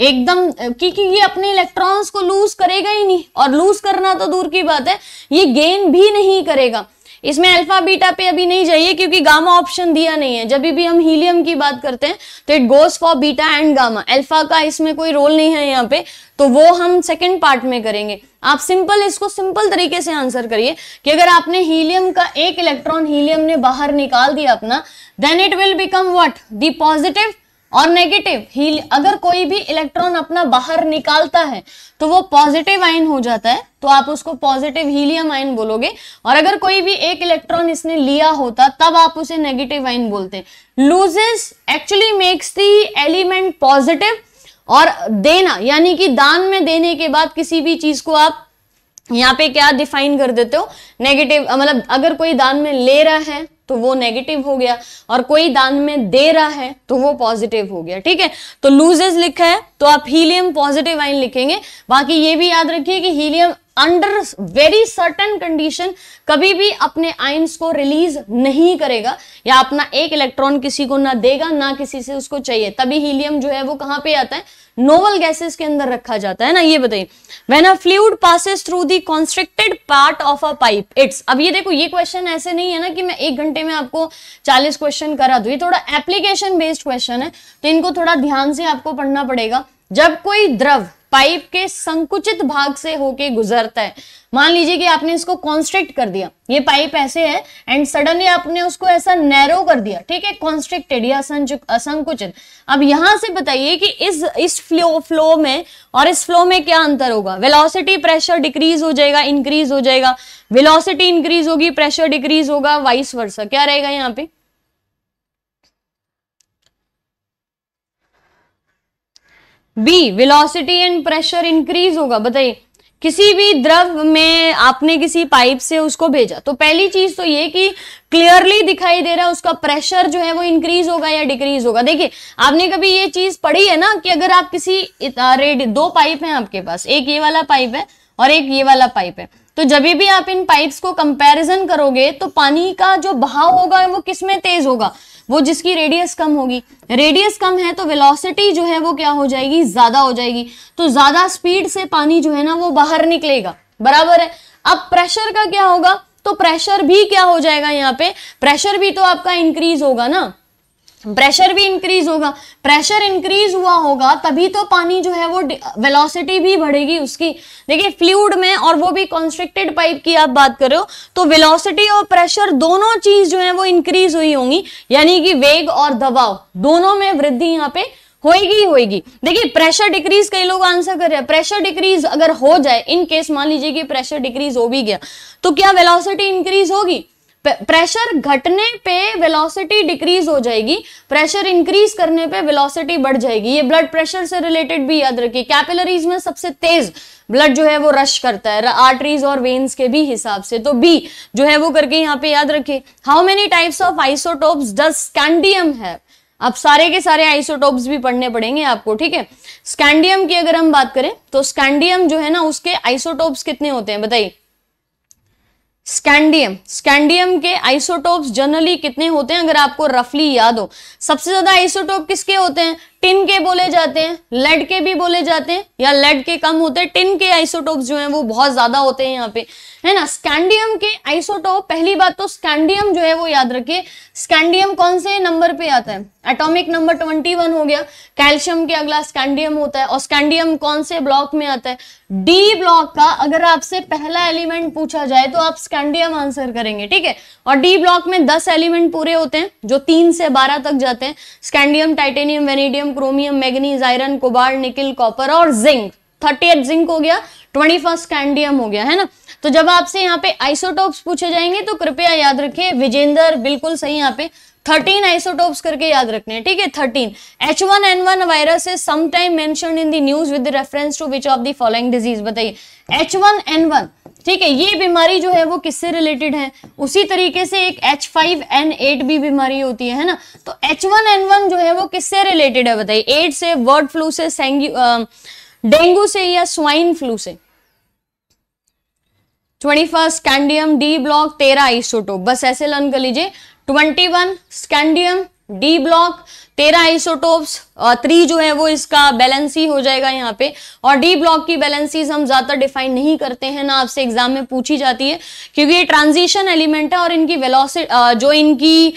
एकदम क्योंकि ये अपने इलेक्ट्रॉन्स को लूज करेगा ही नहीं और लूज करना तो दूर की बात है ये गेन भी नहीं करेगा इसमें अल्फा बीटा पे अभी नहीं जाइए क्योंकि गामा ऑप्शन दिया नहीं है जब भी हम हीलियम की बात करते हैं तो it goes for beta and gamma alpha का इसमें कोई रोल नहीं है यहाँ पे तो वो हम सेकेंड पार्ट में करेंगे आप सिंपल इसको सिंपल तरीके से आंसर करिए कि अगर आपने हीलियम का एक इलेक्ट्रॉन हीलियम ने बाहर निकाल दिया अपना then it will become what the positive और नेगेटिव ही अगर कोई भी इलेक्ट्रॉन अपना बाहर निकालता है तो वो पॉजिटिव आयन हो जाता है तो आप उसको पॉजिटिव हीलियम आयन बोलोगे और अगर कोई भी एक इलेक्ट्रॉन इसने लिया होता तब आप उसे नेगेटिव आयन बोलते loses actually makes the element positive और देना यानी कि दान में देने के बाद किसी भी चीज को आप यहाँ पे क्या डिफाइन कर देते हो नेगेटिव मतलब अगर कोई दान में ले रहा है तो वो नेगेटिव हो गया और कोई दान में दे रहा है तो वो पॉजिटिव हो गया ठीक है तो लूजेज लिखा है तो आप हीलियम पॉजिटिव आइन लिखेंगे बाकी ये भी याद रखिए कि helium under very certain condition कभी भी अपने आइंस को रिलीज नहीं करेगा या अपना एक इलेक्ट्रॉन किसी को ना देगा ना किसी से उसको चाहिए तभी हीलियम जो है वो कहां पे आता है नोवल गैसेस के अंदर रखा जाता है ना ये बताइए when a fluid passes through the constricted part of a pipe it's अब ये देखो ये क्वेश्चन ऐसे नहीं है ना कि मैं एक घंटे में आपको चालीस क्वेश्चन करा दू ये थोड़ा एप्लीकेशन बेस्ड क्वेश्चन है तो इनको थोड़ा ध्यान से आपको पढ़ना पड़ेगा जब कोई द्रव पाइप के संकुचित भाग से होके गुजरता है मान लीजिए कि आपने इसको कॉन्स्ट्रिक्ट कर दिया ये पाइप ऐसे है एंड सडनली आपने उसको ऐसा नैरो कर दिया ठीक है कॉन्स्ट्रिक्टेड या असंकुचित अब यहां से बताइए कि इस इस फ्लो फ्लो में और इस फ्लो में क्या अंतर होगा वेलोसिटी प्रेशर डिक्रीज हो जाएगा इंक्रीज हो जाएगा वेलोसिटी इंक्रीज होगी प्रेशर डिक्रीज होगा वाइस वर्सा क्या रहेगा यहाँ पे B velocity and pressure increase होगा बताइए किसी भी द्रव में आपने किसी पाइप से उसको भेजा तो पहली चीज तो ये कि क्लियरली दिखाई दे रहा है उसका प्रेशर जो है वो इंक्रीज होगा या डिक्रीज होगा देखिए आपने कभी ये चीज पढ़ी है ना कि अगर आप किसी रेड दो पाइप है आपके पास एक ये वाला पाइप है और एक ये वाला पाइप है तो जब भी आप इन पाइप्स को कंपेरिजन करोगे तो पानी का जो बहाव होगा वो किसमें तेज होगा वो जिसकी रेडियस कम होगी रेडियस कम है तो वेलोसिटी जो है वो क्या हो जाएगी ज्यादा हो जाएगी तो ज्यादा स्पीड से पानी जो है ना वो बाहर निकलेगा बराबर है अब प्रेशर का क्या होगा तो प्रेशर भी क्या हो जाएगा यहाँ पे प्रेशर भी तो आपका इंक्रीज होगा ना प्रेशर भी इंक्रीज होगा प्रेशर इंक्रीज हुआ होगा तभी तो पानी जो है वो वेलोसिटी भी बढ़ेगी उसकी देखिए फ्लूड में और वो भी कॉन्स्ट्रिक्टेड पाइप की आप बात कर रहे हो तो वेलोसिटी और प्रेशर दोनों चीज जो है वो इंक्रीज हुई होंगी यानी कि वेग और दबाव दोनों में वृद्धि यहाँ पे होएगी ही होएगी देखिए प्रेशर डिक्रीज कई लोग आंसर कर रहे हैं प्रेशर डिक्रीज अगर हो जाए इन केस मान लीजिए कि प्रेशर डिक्रीज हो भी गया तो क्या वेलोसिटी इंक्रीज होगी प्रेशर घटने पे वेलोसिटी डिक्रीज हो जाएगी प्रेशर इंक्रीज करने पे वेलोसिटी बढ़ जाएगी ये ब्लड प्रेशर से रिलेटेड भी याद रखिए कैपिलरीज में सबसे तेज ब्लड जो है वो रश करता है आर्टरीज और वेन्स के भी हिसाब से तो बी जो है वो करके यहाँ पे याद रखिए how many types of isotopes does scandium है अब सारे के सारे आइसोटोप्स भी पढ़ने पड़ेंगे आपको ठीक है स्कैंडियम की अगर हम बात करें तो स्कैंडियम जो है ना उसके आइसोटोप्स कितने होते हैं बताइए स्कैंडियम स्कैंडियम के आइसोटोप्स जनरली कितने होते हैं अगर आपको रफली याद हो सबसे ज्यादा आइसोटोप किसके होते हैं टिन के बोले जाते हैं लेड के भी बोले जाते हैं या लेड के कम होते हैं टिन के आइसोटोप जो हैं वो बहुत ज्यादा होते हैं यहाँ पे है ना स्कैंडियम के आइसोटोप पहली बात तो स्कैंडियम जो है वो याद रखिए स्कैंडियम कौन से नंबर पे आता है एटॉमिक नंबर 21 हो गया कैल्शियम के अगला स्कैंडियम होता है और स्कैंडियम कौन से ब्लॉक में आता है डी ब्लॉक का अगर आपसे पहला एलिमेंट पूछा जाए तो आप स्कैंडियम आंसर करेंगे ठीक है और डी ब्लॉक में दस एलिमेंट पूरे होते हैं जो तीन से बारह तक जाते हैं scandium titanium vanadium cadmium chromium manganese iron cobalt nickel copper और जिंक थर्टी एट जिंक हो गया ट्वेंटी फर्स्ट कैंडियम हो गया है ना तो जब आपसे यहाँ पे आइसोटोप्स पूछे जाएंगे तो कृपया याद रखिए विजेंद्र बिल्कुल सही यहाँ पे थर्टीन आइसोटोप्स करके याद रखने हैं ठीक है thirteen H one N one virus is समाइम mentioned in the news with reference to which of the following disease बताइए एच वन एन वन ठीक है ये बीमारी जो है वो किससे रिलेटेड है उसी तरीके से एक एच फाइव एन एट भी बीमारी होती है ना तो एच वन एन वन जो है वो किससे रिलेटेड है बताइए एड से वर्ड फ्लू से डेंगू से या स्वाइन फ्लू से twenty first scandium D block तेरह आइसोटोप बस ऐसे लर्न कर लीजिए twenty one scandium D block तेरह आइसोटोप्स थ्री जो है वो इसका बैलेंस ही हो जाएगा यहाँ पे और डी ब्लॉक की बैलेंसीज हम ज्यादा डिफाइन नहीं करते हैं ना आपसे एग्जाम में पूछी जाती है क्योंकि ये ट्रांजिशन एलिमेंट है और इनकी वेलोसिटी जो इनकी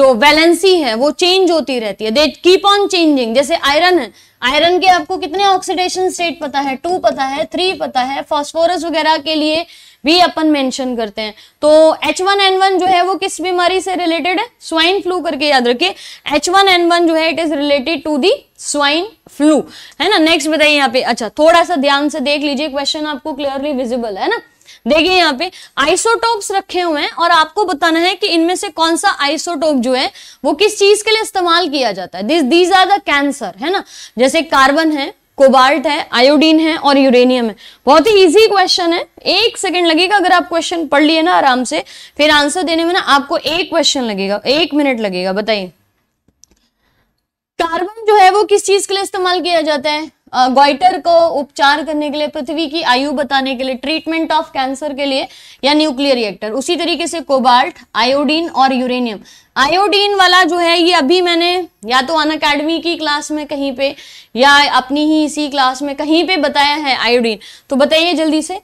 जो बैलेंसी है वो चेंज होती रहती है दे कीप ऑन चेंजिंग जैसे आयरन है आयरन के आपको कितने ऑक्सीडेशन स्टेट पता है टू पता है थ्री पता है फॉस्फोरस वगैरह के लिए भी अपन मेंशन करते हैं तो एच वन एन वन जो है वो किस बीमारी से रिलेटेड है स्वाइन फ्लू करके याद रखिए एच वन एन वन जो है it is related to the swine flu है ना नेक्स्ट बताइए यहाँ पे अच्छा थोड़ा सा ध्यान से देख लीजिए क्वेश्चन आपको क्लियरली विजिबल है ना देखिए यहाँ पे आइसोटोप्स रखे हुए हैं और आपको बताना है कि इनमें से कौन सा आइसोटोप जो है वो किस चीज के लिए इस्तेमाल किया जाता है this these are the cancer है ना जैसे कार्बन है कोबाल्ट है आयोडीन है और यूरेनियम है बहुत ही इजी क्वेश्चन है एक सेकंड लगेगा अगर आप क्वेश्चन पढ़ लिए ना आराम से फिर आंसर देने में ना आपको एक क्वेश्चन लगेगा एक मिनट लगेगा बताइए कार्बन जो है वो किस चीज के लिए इस्तेमाल किया जाता है ग्वाइटर को उपचार करने के लिए पृथ्वी की आयु बताने के लिए ट्रीटमेंट ऑफ कैंसर के लिए या न्यूक्लियर रिएक्टर उसी तरीके से कोबाल्ट आयोडीन और यूरेनियम आयोडीन वाला जो है ये अभी मैंने या तो अन अकेडमी की क्लास में कहीं पे या अपनी ही इसी क्लास में कहीं पे बताया है आयोडीन तो बताइए जल्दी से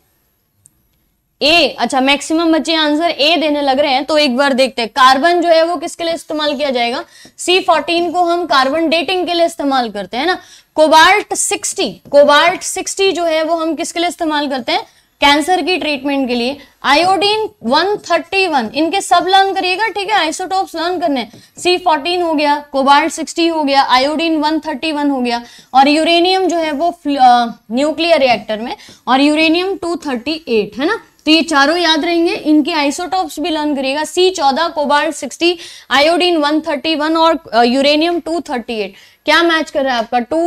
ए अच्छा मैक्सिमम बच्चे आंसर ए देने लग रहे हैं तो एक बार देखते हैं कार्बन जो है वो किसके लिए इस्तेमाल किया जाएगा सी फोर्टीन को हम कार्बन डेटिंग के लिए इस्तेमाल करते हैं ना कोबाल्ट सिक्सटी कोबाल्ट सिक्सटी जो है वो हम किसके लिए इस्तेमाल करते हैं कैंसर की ट्रीटमेंट के लिए आयोडीन 131 इनके सब लर्न करिएगा ठीक है आइसोटोप्स लर्न करने सी फोर्टीन हो गया कोबाल्ट 60 हो गया आयोडीन 131 हो गया और यूरेनियम जो है वो न्यूक्लियर uh, रिएक्टर में और यूरेनियम 238 है ना तो ये चारों याद रहेंगे इनके आइसोटॉप्स भी लर्न करिएगा सी चौदह cobalt sixty iodine one thirty one और यूरेनियम टू थर्टी एट क्या मैच कर रहा है आपका टू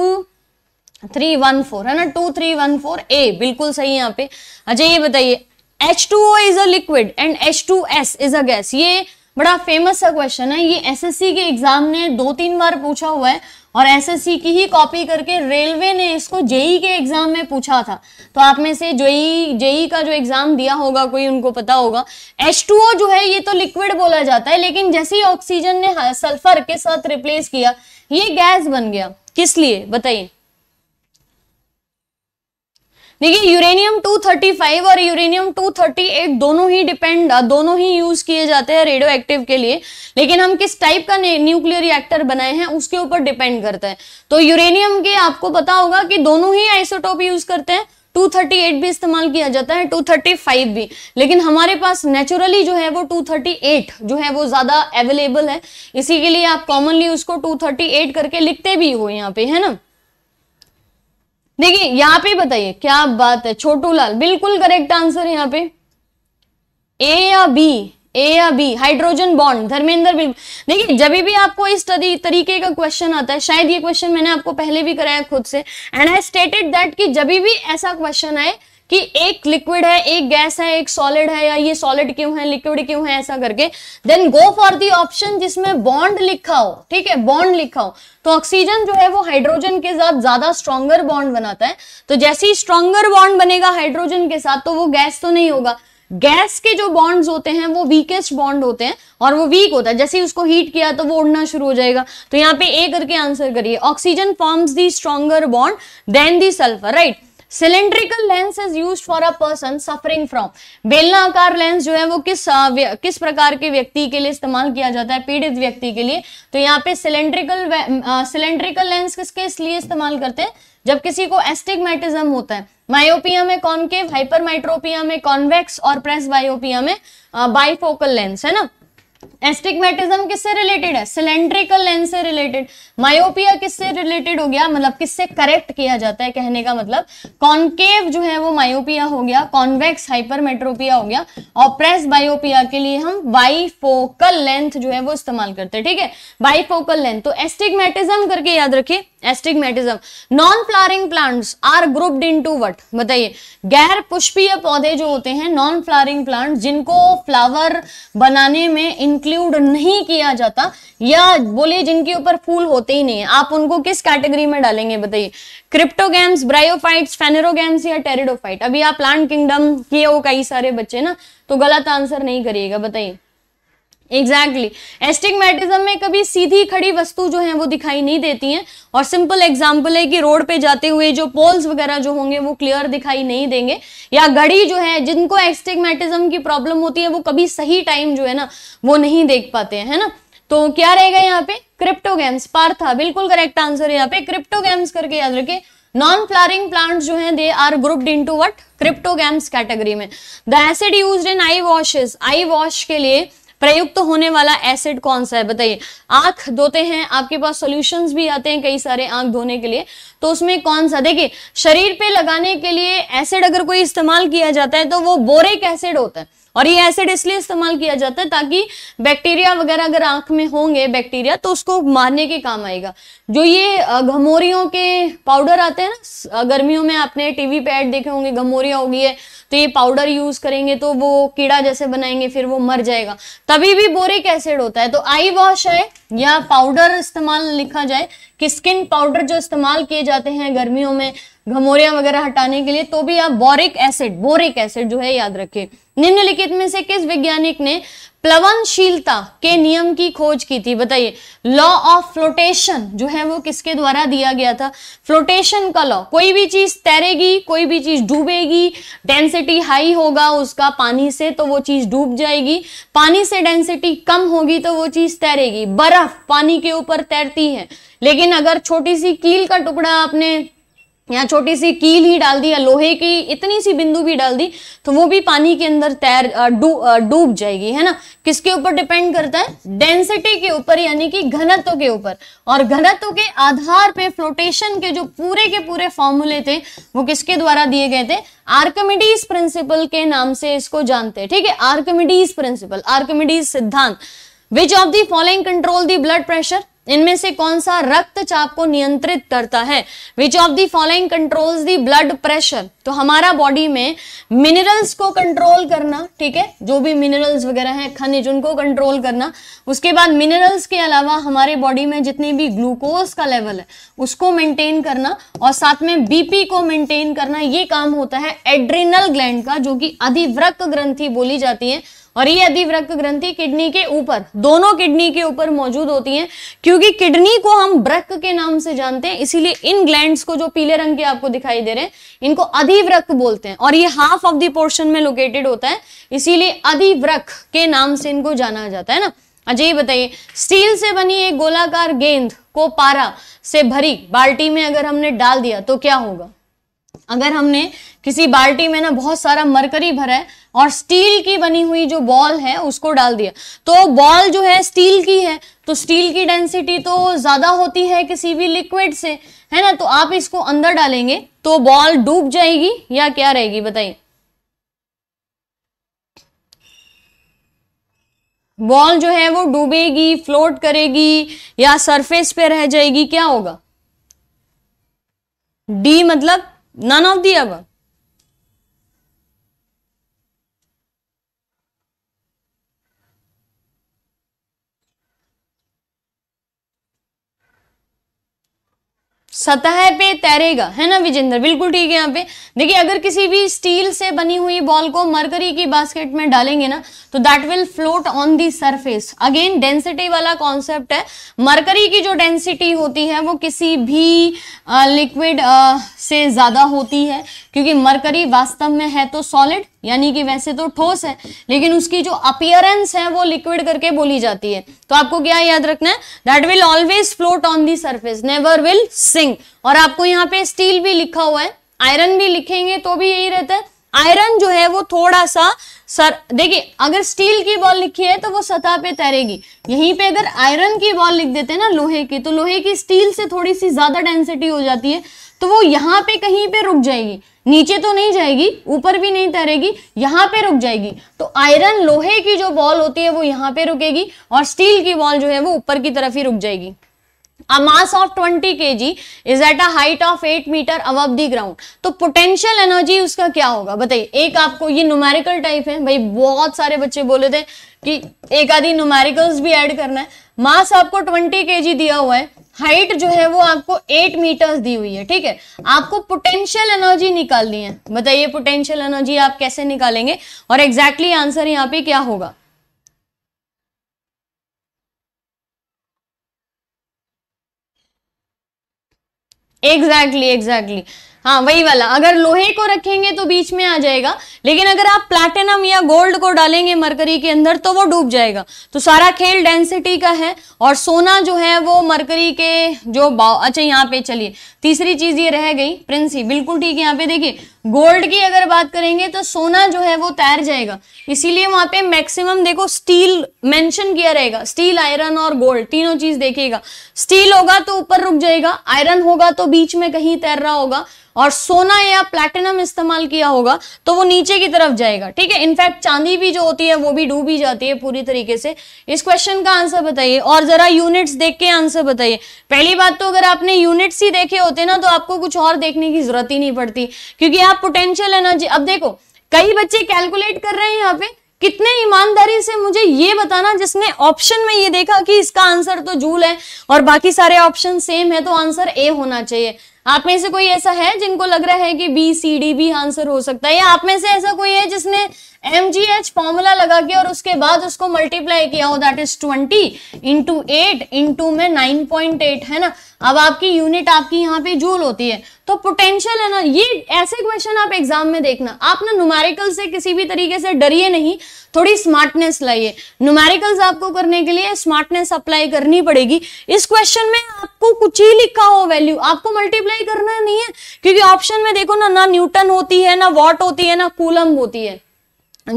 थ्री वन फोर है ना two three one four A बिल्कुल सही यहाँ पे अच्छा ये बताइए H two O is a liquid and H two S is a gas ये बड़ा फेमस सा क्वेश्चन है ये एसएससी के एग्जाम ने दो तीन बार पूछा हुआ है और एसएससी की ही कॉपी करके रेलवे ने इसको जेई e के एग्जाम में पूछा था तो आप में से जेई जेई e, e का जो एग्जाम दिया होगा कोई उनको पता होगा एच जो है ये तो लिक्विड बोला जाता है लेकिन जैसे ही ऑक्सीजन ने सल्फर हाँ, के साथ रिप्लेस किया ये गैस बन गया किस लिए बताइए देखिए यूरेनियम 235 और यूरेनियम 238 दोनों ही डिपेंड दोनों ही यूज किए जाते हैं रेडियो एक्टिव के लिए लेकिन हम किस टाइप का न्यूक्लियर रिएक्टर बनाए हैं उसके ऊपर डिपेंड करता है तो यूरेनियम के आपको पता होगा कि दोनों ही आइसोटोप यूज करते हैं 238 भी इस्तेमाल किया जाता है 235 भी लेकिन हमारे पास नेचुरली जो है वो 238 जो है वो ज़्यादा अवेलेबल है इसी के लिए आप कॉमनली उसको 238 करके लिखते भी हो यहाँ पे है ना देखिए यहां पे बताइए क्या बात है छोटू लाल बिल्कुल करेक्ट आंसर है यहाँ पे ए या बी ए या बी हाइड्रोजन बॉन्ड धर्मेंद्र बिल्कुल देखिए जब भी आपको इस तरी, तरीके का क्वेश्चन आता है शायद ये क्वेश्चन मैंने आपको पहले भी कराया खुद से एंड आई स्टेटेड दैट कि जब भी ऐसा क्वेश्चन आए कि एक लिक्विड है एक गैस है एक सॉलिड है या ये सॉलिड क्यों है लिक्विड क्यों है ऐसा करके then go for the option जिसमें बॉन्ड लिखा हो ठीक है बॉन्ड लिखा हो तो ऑक्सीजन जो है वो हाइड्रोजन के साथ ज्यादा स्ट्रॉन्गर बॉन्ड बनाता है तो जैसे ही स्ट्रॉन्गर बॉन्ड बनेगा हाइड्रोजन के साथ तो वो गैस तो नहीं होगा गैस के जो बॉन्ड्स होते हैं वो वीकेस्ट बॉन्ड होते हैं और वो वीक होता है जैसे ही उसको हीट किया तो वो उड़ना शुरू हो जाएगा तो यहाँ पे ए करके आंसर करिए oxygen forms the stronger bond then the sulphur right cylindrical lens is use for a person suffering from बेलनाकार लेंस जो है वो किस किस प्रकार के व्यक्ति के लिए इस्तेमाल किया जाता है पीड़ित व्यक्ति के लिए तो यहाँ पे सिलेंड्रिकल सिलेंड्रिकल लेंस किसके इसलिए इस्तेमाल करते हैं जब किसी को एस्टिग्मेटिज्म होता है मायोपिया में कॉनकेव हाइपरमाइट्रोपिया में कॉन्वेक्स और प्रेस बायोपिया में बाइफोकल लेंस है ना एस्टिग्मेटिज्म किससे रिलेटेड है सिलेंड्रिकल लेंस से रिलेटेड मायोपिया किससे रिलेटेड हो गया मतलब किससे करेक्ट किया जाता है कहने का मतलब कॉन्केव जो है वो मायोपिया हो गया कॉन्वेक्स हाइपरमेट्रोपिया हो गया और प्रेस बायोपिया के लिए हम बाईफोकल लेंथ जो है वो इस्तेमाल करते हैं ठीक है बाईफोकल लेंथ तो एस्टिग्मेटिज्म करके याद रखिए astigmatism non flowering plants are grouped into what बताइए गैर पुष्पीय पौधे जो होते हैं नॉन फ्लारिंग प्लांट जिनको फ्लावर बनाने में इंक्लूड नहीं किया जाता या बोलिए जिनके ऊपर फूल होते ही नहीं है आप उनको किस कैटेगरी में डालेंगे बताइए क्रिप्टोगेम्स ब्रायोफाइट्स फेनेरोगेम्स या टेरिडोफाइट अभी आप प्लांट किंगडम किए हो कई सारे बच्चे ना तो गलत आंसर नहीं करिएगा बताइए एग्जैक्टली exactly. एस्टिग्मेटिज्म में कभी सीधी खड़ी वस्तु जो है वो दिखाई नहीं देती है और सिंपल एग्जाम्पल है कि रोड पे जाते हुए जो पोल्स वगैरह जो होंगे वो क्लियर दिखाई नहीं देंगे या घड़ी जो है जिनको एस्टिग्मेटिज्म की प्रॉब्लम होती है वो कभी सही टाइम जो है ना वो नहीं देख पाते हैं है ना तो क्या रहेगा यहाँ पे क्रिप्टोगेम्स पार्था बिल्कुल करेक्ट आंसर है यहाँ पे क्रिप्टोगेम्स करके याद रखे नॉन फ्लारिंग प्लांट्स जो हैं they are grouped into what cryptogams category में the acid used in eye washes eye wash के लिए प्रयुक्त तो होने वाला एसिड कौन सा है बताइए आंख धोते हैं आपके पास सोल्यूशन भी आते हैं कई सारे आंख धोने के लिए तो उसमें कौन सा देखिए शरीर पे लगाने के लिए एसिड अगर कोई इस्तेमाल किया जाता है तो वो बोरिक एसिड होता है और ये एसिड इसलिए इस्तेमाल किया जाता है ताकि बैक्टीरिया वगैरह अगर आंख में होंगे बैक्टीरिया तो उसको मारने के काम आएगा जो ये घमोरियों के पाउडर आते हैं ना गर्मियों में आपने टीवी पे ऐड देखे होंगे घमोरिया होगी है तो ये पाउडर यूज करेंगे तो वो कीड़ा जैसे बनाएंगे फिर वो मर जाएगा तभी भी बोरिक एसिड होता है तो आई वॉश है या पाउडर इस्तेमाल लिखा जाए कि स्किन पाउडर जो इस्तेमाल किए जाते हैं गर्मियों में घमोरिया वगैरह हटाने के लिए तो भी आप बोरिक एसिड बोरिक एसिड जो है याद रखें निम्नलिखित में से किस वैज्ञानिक ने प्लवनशीलता के नियम की खोज की थी बताइए लॉ ऑफ फ्लोटेशन जो है वो किसके द्वारा दिया गया था फ्लोटेशन का लॉ कोई भी चीज तैरेगी कोई भी चीज डूबेगी डेंसिटी हाई होगा उसका पानी से तो वो चीज डूब जाएगी पानी से डेंसिटी कम होगी तो वो चीज तैरेगी बर्फ पानी के ऊपर तैरती है लेकिन अगर छोटी सी कील का टुकड़ा आपने या छोटी सी कील ही डाल दी या लोहे की इतनी सी बिंदु भी डाल दी तो वो भी पानी के अंदर तैर डूब डूब जाएगी है ना किसके ऊपर डिपेंड करता है डेंसिटी के ऊपर यानी कि घनत्व के ऊपर और घनत्व के आधार पे फ्लोटेशन के जो पूरे के पूरे फॉर्मूले थे वो किसके द्वारा दिए गए थे आर्कमिडीज प्रिंसिपल के नाम से इसको जानते ठीक है आर्कमिडीज प्रिंसिपल आर्कमिडीज सिद्धांत which of the following control the blood pressure इनमें से कौन सा रक्तचाप को नियंत्रित करता है which of the following controls the blood pressure तो हमारा बॉडी में मिनरल्स को कंट्रोल करना ठीक है जो भी मिनरल्स वगैरह हैं खनिज उनको कंट्रोल करना उसके बाद मिनरल्स के अलावा हमारे बॉडी में जितने भी ग्लूकोज का लेवल है उसको मेंटेन करना और साथ में बीपी को मेंटेन करना ये काम होता है एड्रिनल ग्लैंड का जो कि अधिवृक्क ग्रंथी बोली जाती है और ये अधिवृक्क ग्रंथि किडनी के ऊपर दोनों किडनी के ऊपर मौजूद होती हैं क्योंकि किडनी को हम ब्रक के नाम से जानते हैं इसीलिए इन ग्लैंड्स को जो पीले रंग के आपको दिखाई दे रहे हैं इनको अधिवृक्क बोलते हैं और ये हाफ ऑफ दी पोर्शन में लोकेटेड होता है इसीलिए अधिवृक्क के नाम से इनको जाना जाता है ना अजय अच्छा, ये बताइए स्टील से बनी एक गोलाकार गेंद को पारा से भरी बाल्टी में अगर हमने डाल दिया तो क्या होगा अगर हमने किसी बाल्टी में ना बहुत सारा मरकरी भरा है और स्टील की बनी हुई जो बॉल है उसको डाल दिया तो बॉल जो है स्टील की है तो स्टील की डेंसिटी तो ज़्यादा होती है किसी भी लिक्विड से है ना तो आप इसको अंदर डालेंगे तो बॉल डूब जाएगी या क्या रहेगी बताइए बॉल जो है वो डूबेगी फ्लोट करेगी या सरफेस पे रह जाएगी क्या होगा डी मतलब none of the above. सतह पे तैरेगा है ना विजेंद्र बिल्कुल ठीक है यहाँ पे देखिए अगर किसी भी स्टील से बनी हुई बॉल को मरकरी की बास्केट में डालेंगे ना तो that will float on the surface again density वाला कॉन्सेप्ट है मरकरी की जो डेंसिटी होती है वो किसी भी लिक्विड से ज़्यादा होती है क्योंकि मरकरी वास्तव में है तो सॉलिड यानी कि वैसे तो ठोस है लेकिन उसकी जो अपियरेंस है वो लिक्विड करके बोली जाती है तो आपको क्या याद रखना है that will always float on the surface never will sink और आपको यहाँ पे स्टील भी लिखा हुआ है आयरन भी लिखेंगे तो भी यही रहता है आयरन जो है वो थोड़ा सा सर देखिए अगर स्टील की बॉल लिखी है तो वो सतह पे तैरेगी यहीं पे अगर आयरन की बॉल लिख देते हैं ना लोहे की तो लोहे की स्टील से थोड़ी सी ज्यादा डेंसिटी हो जाती है तो वो यहाँ पे कहीं पे रुक जाएगी नीचे तो नहीं जाएगी ऊपर भी नहीं तैरेगी यहाँ पे रुक जाएगी तो आयरन लोहे की जो बॉल होती है वो यहाँ पे रुकेगी और स्टील की बॉल जो है वो ऊपर की तरफ ही रुक जाएगी a mass of 20 g is at a height of 8 meter above the तो पोटेंशियल एनर्जी उसका क्या होगा बताइए एक आपको ये न्यूमेरिकल टाइप है भाई बहुत सारे बच्चे बोले थे कि एक आधी numericals भी ऐड करना है मास आपको 20 के दिया हुआ है हाइट जो है वो आपको 8 मीटर्स दी हुई है ठीक है आपको पोटेंशियल एनर्जी निकालनी है बताइए पोटेंशियल एनर्जी आप कैसे निकालेंगे और एग्जैक्टली आंसर यहाँ पे क्या होगा एग्जैक्टली exactly, एग्जैक्टली exactly. हाँ वही वाला अगर लोहे को रखेंगे तो बीच में आ जाएगा लेकिन अगर आप प्लैटिनम या गोल्ड को डालेंगे मरकरी के अंदर तो वो डूब जाएगा तो सारा खेल डेंसिटी का है और सोना जो है वो मरकरी के जो अच्छा यहाँ पे चलिए तीसरी चीज ये रह गई प्रिंसी बिल्कुल ठीक है यहाँ पे देखिए गोल्ड की अगर बात करेंगे तो सोना जो है वो तैर जाएगा इसीलिए वहां पे मैक्सिमम देखो स्टील मेंशन किया रहेगा स्टील आयरन और गोल्ड तीनों चीज देखिएगा स्टील होगा तो ऊपर रुक जाएगा आयरन होगा तो बीच में कहीं तैर रहा होगा और सोना या प्लैटिनम इस्तेमाल किया होगा तो वो नीचे की तरफ जाएगा ठीक है इनफैक्ट चांदी भी जो होती है वो भी डूबी जाती है पूरी तरीके से इस क्वेश्चन का आंसर बताइए और जरा यूनिट्स देख के आंसर बताइए पहली बात तो अगर आपने यूनिट्स ही देखे होते ना तो आपको कुछ और देखने की जरूरत ही नहीं पड़ती क्योंकि आप पोटेंशियल एनर्जी अब देखो कई बच्चे कैलकुलेट कर रहे हैं यहाँ पे कितने ईमानदारी से मुझे ये बताना जिसने ऑप्शन में ये देखा कि इसका आंसर तो जूल है और बाकी सारे ऑप्शन सेम है तो आंसर ए होना चाहिए आप में से कोई ऐसा है जिनको लग रहा है कि बी सी डी भी आंसर हो सकता है या आप में से ऐसा कोई है जिसने एम जी एच फॉर्मूला लगा के और उसके बाद उसको मल्टीप्लाई किया हो that is twenty into eight into में नाइन पॉइंट एट है ना अब आपकी यूनिट आपकी यहाँ पे जूल होती है तो पोटेंशियल है ना ये ऐसे क्वेश्चन आप एग्जाम में देखना आप ना नुमेरिकल से किसी भी तरीके से डरिए नहीं थोड़ी स्मार्टनेस लाइए नुमेरिकल्स आपको करने के लिए स्मार्टनेस अप्लाई करनी पड़ेगी इस क्वेश्चन में आपको कुछ ही लिखा हो वैल्यू आपको मल्टीप्लाई अप्लाई करना नहीं है क्योंकि ऑप्शन में देखो ना ना न्यूटन होती है ना वॉट होती है ना कूलम होती है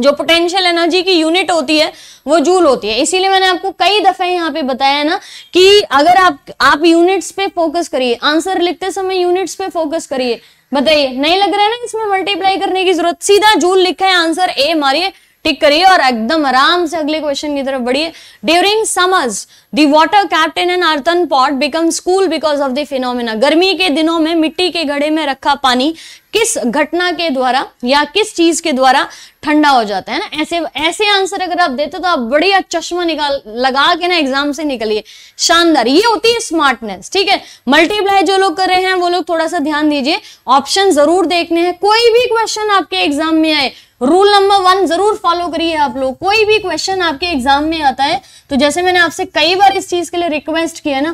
जो पोटेंशियल एनर्जी की यूनिट होती है वो जूल होती है इसीलिए मैंने आपको कई दफे यहाँ पे बताया ना कि अगर आप आप यूनिट्स पे फोकस करिए आंसर लिखते समय यूनिट्स पे फोकस करिए बताइए नहीं लग रहा है ना इसमें मल्टीप्लाई करने की जरूरत सीधा जूल लिखा है आंसर ए मारिए टिक करिए और एकदम आराम से अगले क्वेश्चन की तरफ बढ़िए during summers the water kept in and earthen pot become cool because of the phenomena गर्मी के दिनों में मिट्टी के घड़े में रखा पानी किस घटना के द्वारा या किस चीज के द्वारा ठंडा हो जाता है ना ऐसे ऐसे आंसर अगर आप देते तो आप बढ़िया चश्मा निकाल लगा के ना एग्जाम से निकलिए शानदार ये होती है स्मार्टनेस ठीक है मल्टीप्लाई जो लोग कर रहे हैं वो लोग थोड़ा सा ध्यान दीजिए ऑप्शन जरूर देखने हैं कोई भी क्वेश्चन आपके एग्जाम में आए रूल नंबर वन जरूर फॉलो करिए आप लोग कोई भी क्वेश्चन आपके एग्जाम में आता है तो जैसे मैंने आपसे कई बार इस चीज के लिए रिक्वेस्ट किया ना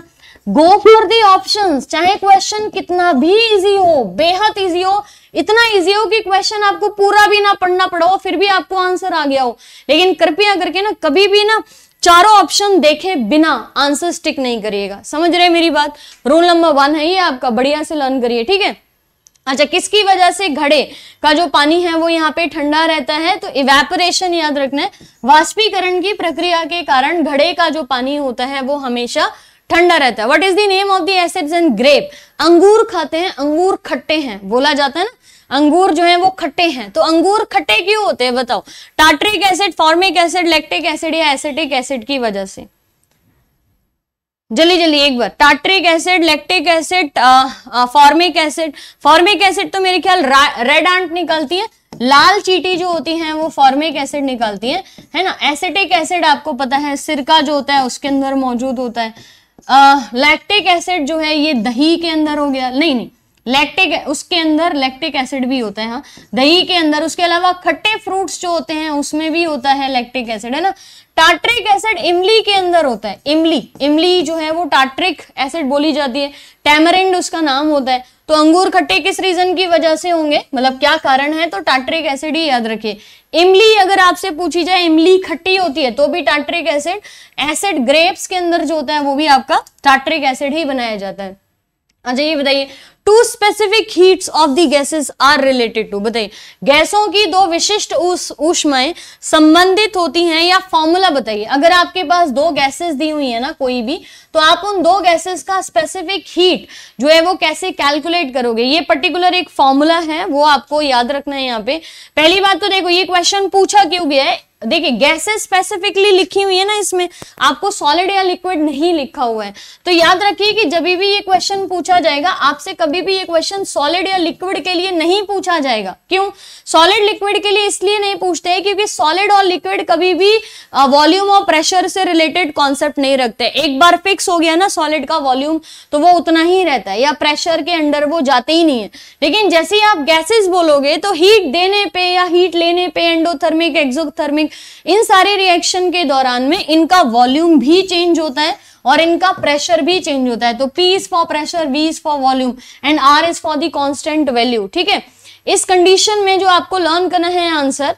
गो फॉर दी ऑप्शन चाहे क्वेश्चन कितना भी इजी हो बेहद इजी हो इतना इजी हो कि क्वेश्चन आपको पूरा भी ना पढ़ना पड़ो फिर भी आपको आंसर आ गया हो लेकिन कृपया करके ना कभी भी ना चारों ऑप्शन देखे बिना आंसर स्टिक नहीं करिएगा समझ रहे मेरी बात रूल नंबर वन है ये आपका बढ़िया से लर्न करिए ठीक है अच्छा किसकी वजह से घड़े का जो पानी है वो यहाँ पे ठंडा रहता है तो इवेपोरेशन याद रखना है वाष्पीकरण की प्रक्रिया के कारण घड़े का जो पानी होता है वो हमेशा ठंडा रहता है what is the name of the acids and grape अंगूर खाते हैं अंगूर खट्टे हैं बोला जाता है ना अंगूर जो है वो खट्टे हैं तो अंगूर खट्टे क्यों होते हैं बताओ tartaric acid formic acid lactic acid या एसिटिक एसिड की वजह से जल्दी जल्दी एक बार tartaric acid lactic acid formic acid formic acid तो मेरे ख्याल रेड आंट निकलती है लाल चीटी जो होती है वो फॉर्मिक एसिड निकलती है है ना एसिटिक एसिड आपको पता है सिरका जो होता है उसके अंदर मौजूद होता है लैक्टिक uh, एसिड जो है ये दही के अंदर हो गया नहीं नहीं लैक्टिक उसके अंदर लैक्टिक एसिड भी होता है हाँ दही के अंदर उसके अलावा खट्टे फ्रूट्स जो होते हैं उसमें भी होता है लैक्टिक एसिड है ना टाट्रिक एसिड इमली के अंदर होता है इमली इमली जो है वो टाट्रिक एसिड बोली जाती है टैमरिंड उसका नाम होता है तो अंगूर खट्टे किस रीजन की वजह से होंगे मतलब क्या कारण है तो टाट्रिक एसिड ही याद रखिए इमली अगर आपसे पूछी जाए इमली खट्टी होती है तो भी टाट्रिक एसिड एसिड ग्रेप्स के अंदर जो होता है वो भी आपका टाट्रिक एसिड ही बनाया जाता है अच्छा ये बताइए two specific heats of the gases are related to बताइए गैसों की दो विशिष्ट ऊष्माएं संबंधित होती हैं या फॉर्मूला बताइए अगर आपके पास दो गैसेस दी हुई है ना कोई भी तो आप उन दो गैसेस का स्पेसिफिक हीट जो है वो कैसे कैलकुलेट करोगे ये पर्टिकुलर एक फॉर्मूला है वो आपको याद रखना है यहाँ पे पहली बात तो देखो ये क्वेश्चन पूछा क्यों गया है देखिए गैसेस स्पेसिफिकली लिखी हुई है ना इसमें आपको सॉलिड या लिक्विड नहीं लिखा हुआ है तो याद रखिए कि जब भी ये क्वेश्चन पूछा जाएगा आपसे कभी भी ये क्वेश्चन सॉलिड या लिक्विड के लिए नहीं पूछा जाएगा क्यों सॉलिड लिक्विड के लिए इसलिए नहीं पूछते हैं क्योंकि सॉलिड और लिक्विड कभी भी वॉल्यूम और प्रेशर से रिलेटेड कॉन्सेप्ट नहीं रखते एक बार फिक्स हो गया ना सॉलिड का वॉल्यूम तो वो उतना ही रहता है या प्रेशर के अंडर वो जाते ही नहीं है लेकिन जैसे ही आप गैसेस बोलोगे तो हीट देने पे या हीट लेने पे एंडोथर्मिक एक्सोथर्मिक इन सारे रिएक्शन के दौरान में इनका वॉल्यूम भी चेंज होता है और इनका प्रेशर भी चेंज होता है तो P is for pressure V is for volume and R is for the constant value ठीक है इस कंडीशन में जो आपको लर्न करना है आंसर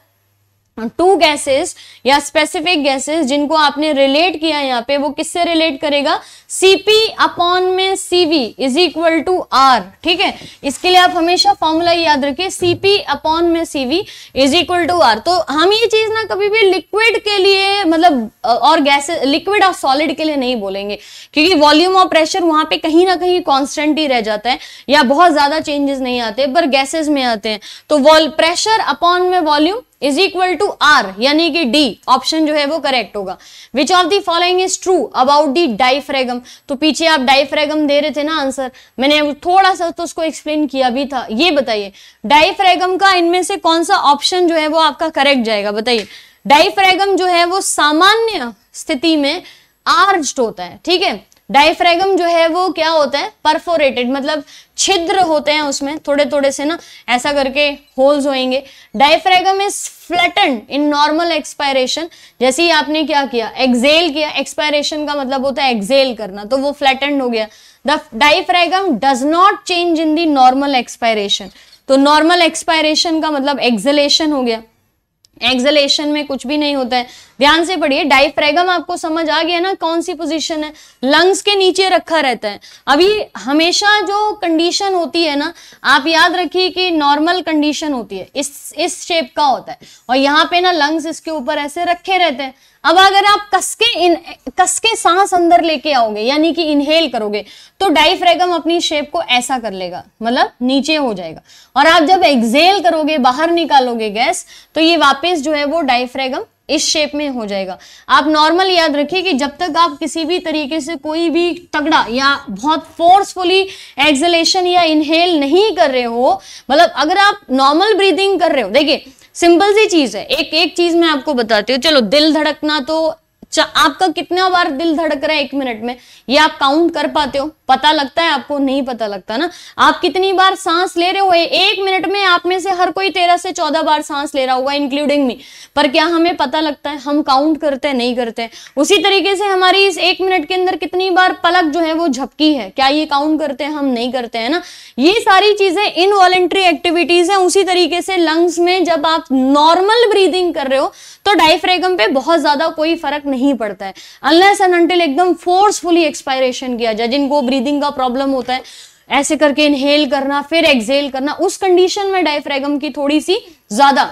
टू गैसेस या स्पेसिफिक गैसेस जिनको आपने रिलेट किया यहाँ पे वो किससे रिलेट करेगा सीपी अपॉन में CV is equal to R ठीक है इसके लिए आप हमेशा फॉर्मूला याद रखिए सीपी अपॉन में CV is equal to R तो हम ये चीज ना कभी भी लिक्विड के लिए मतलब और गैसेस लिक्विड और सॉलिड के लिए नहीं बोलेंगे क्योंकि वॉल्यूम और प्रेशर वहां पर कहीं ना कहीं कॉन्स्टेंट ही रह जाता है या बहुत ज्यादा चेंजेस नहीं आते पर गैसेज में आते हैं तो प्रेशर अपॉन में volume is equal to R यानी कि डी ऑप्शन जो है वो करेक्ट होगा which of the following is true about the diaphragm तो पीछे आप डाइफ्रेगम दे रहे थे ना आंसर मैंने थोड़ा सा तो उसको एक्सप्लेन किया भी था ये बताइए डाइफ्रेगम का इनमें से कौन सा ऑप्शन जो है वो आपका करेक्ट जाएगा बताइए डाइफ्रेगम जो है वो सामान्य स्थिति में आर्ज होता है ठीक है डायफ्रेगम जो है वो क्या होता है परफोरेटेड मतलब छिद्र होते हैं उसमें थोड़े थोड़े से ना ऐसा करके होल्स होएंगे diaphragm is flatten in normal expiration जैसे ही आपने क्या किया एक्सेल किया एक्सपायरेशन का मतलब होता है एक्सेल करना तो वो फ्लैटन हो गया the diaphragm does not change in the normal expiration तो नॉर्मल एक्सपायरेशन का मतलब एक्सलेशन हो गया एक्सलेशन में कुछ भी नहीं होता है ध्यान से पढ़िए डाइफ्रेगम आपको समझ आ गया ना कौन सी पोजीशन है लंग्स के नीचे रखा रहता है अभी हमेशा जो कंडीशन होती है ना आप याद रखिए कि नॉर्मल कंडीशन होती है इस इस शेप का होता है और यहाँ पे ना लंग्स इसके ऊपर ऐसे रखे रहते हैं अब अगर आप कसके इन कसके सांस अंदर लेके आओगे यानी कि इनहेल करोगे तो डाइफ्रेगम अपनी शेप को ऐसा कर लेगा मतलब नीचे हो जाएगा और आप जब एक्सेल करोगे बाहर निकालोगे गैस तो ये वापस जो है वो डाइफ्रेगम इस शेप में हो जाएगा आप नॉर्मल याद रखिए कि जब तक आप किसी भी तरीके से कोई भी तगड़ा या बहुत फोर्सफुली एक्सलेशन या इनहेल नहीं कर रहे हो मतलब अगर आप नॉर्मल ब्रीदिंग कर रहे हो देखिए सिंपल सी चीज है एक एक चीज मैं आपको बताती हूँ चलो दिल धड़कना तो आपका कितना बार दिल धड़क रहा है एक मिनट में ये आप काउंट कर पाते हो पता लगता है आपको नहीं पता लगता ना आप कितनी बार सांस ले रहे हो एक मिनट में आप में से हर कोई तेरह से चौदह बार सांस ले रहा होगा इंक्लूडिंग मी पर क्या हमें पता लगता है हम काउंट करते हैं नहीं करते उसी तरीके से हमारी इस एक मिनट के अंदर कितनी बार पलक जो है वो झपकी है क्या ये काउंट करते हैं हम नहीं करते हैं ना ये सारी चीजें इनवॉलेंट्री एक्टिविटीज है उसी तरीके से लंग्स में जब आप नॉर्मल ब्रीदिंग कर रहे हो तो डायफ्रेगम पे बहुत ज्यादा कोई फर्क नहीं नहीं पड़ता है अनलेस एंड अंटिल एकदम फोर्सफुली एक्सपायरेशन किया जाए जिनको ब्रीदिंग का प्रॉब्लम होता है ऐसे करके इनहेल करना फिर एक्सहेल करना उस कंडीशन में डायफ्रेगम की थोड़ी सी ज्यादा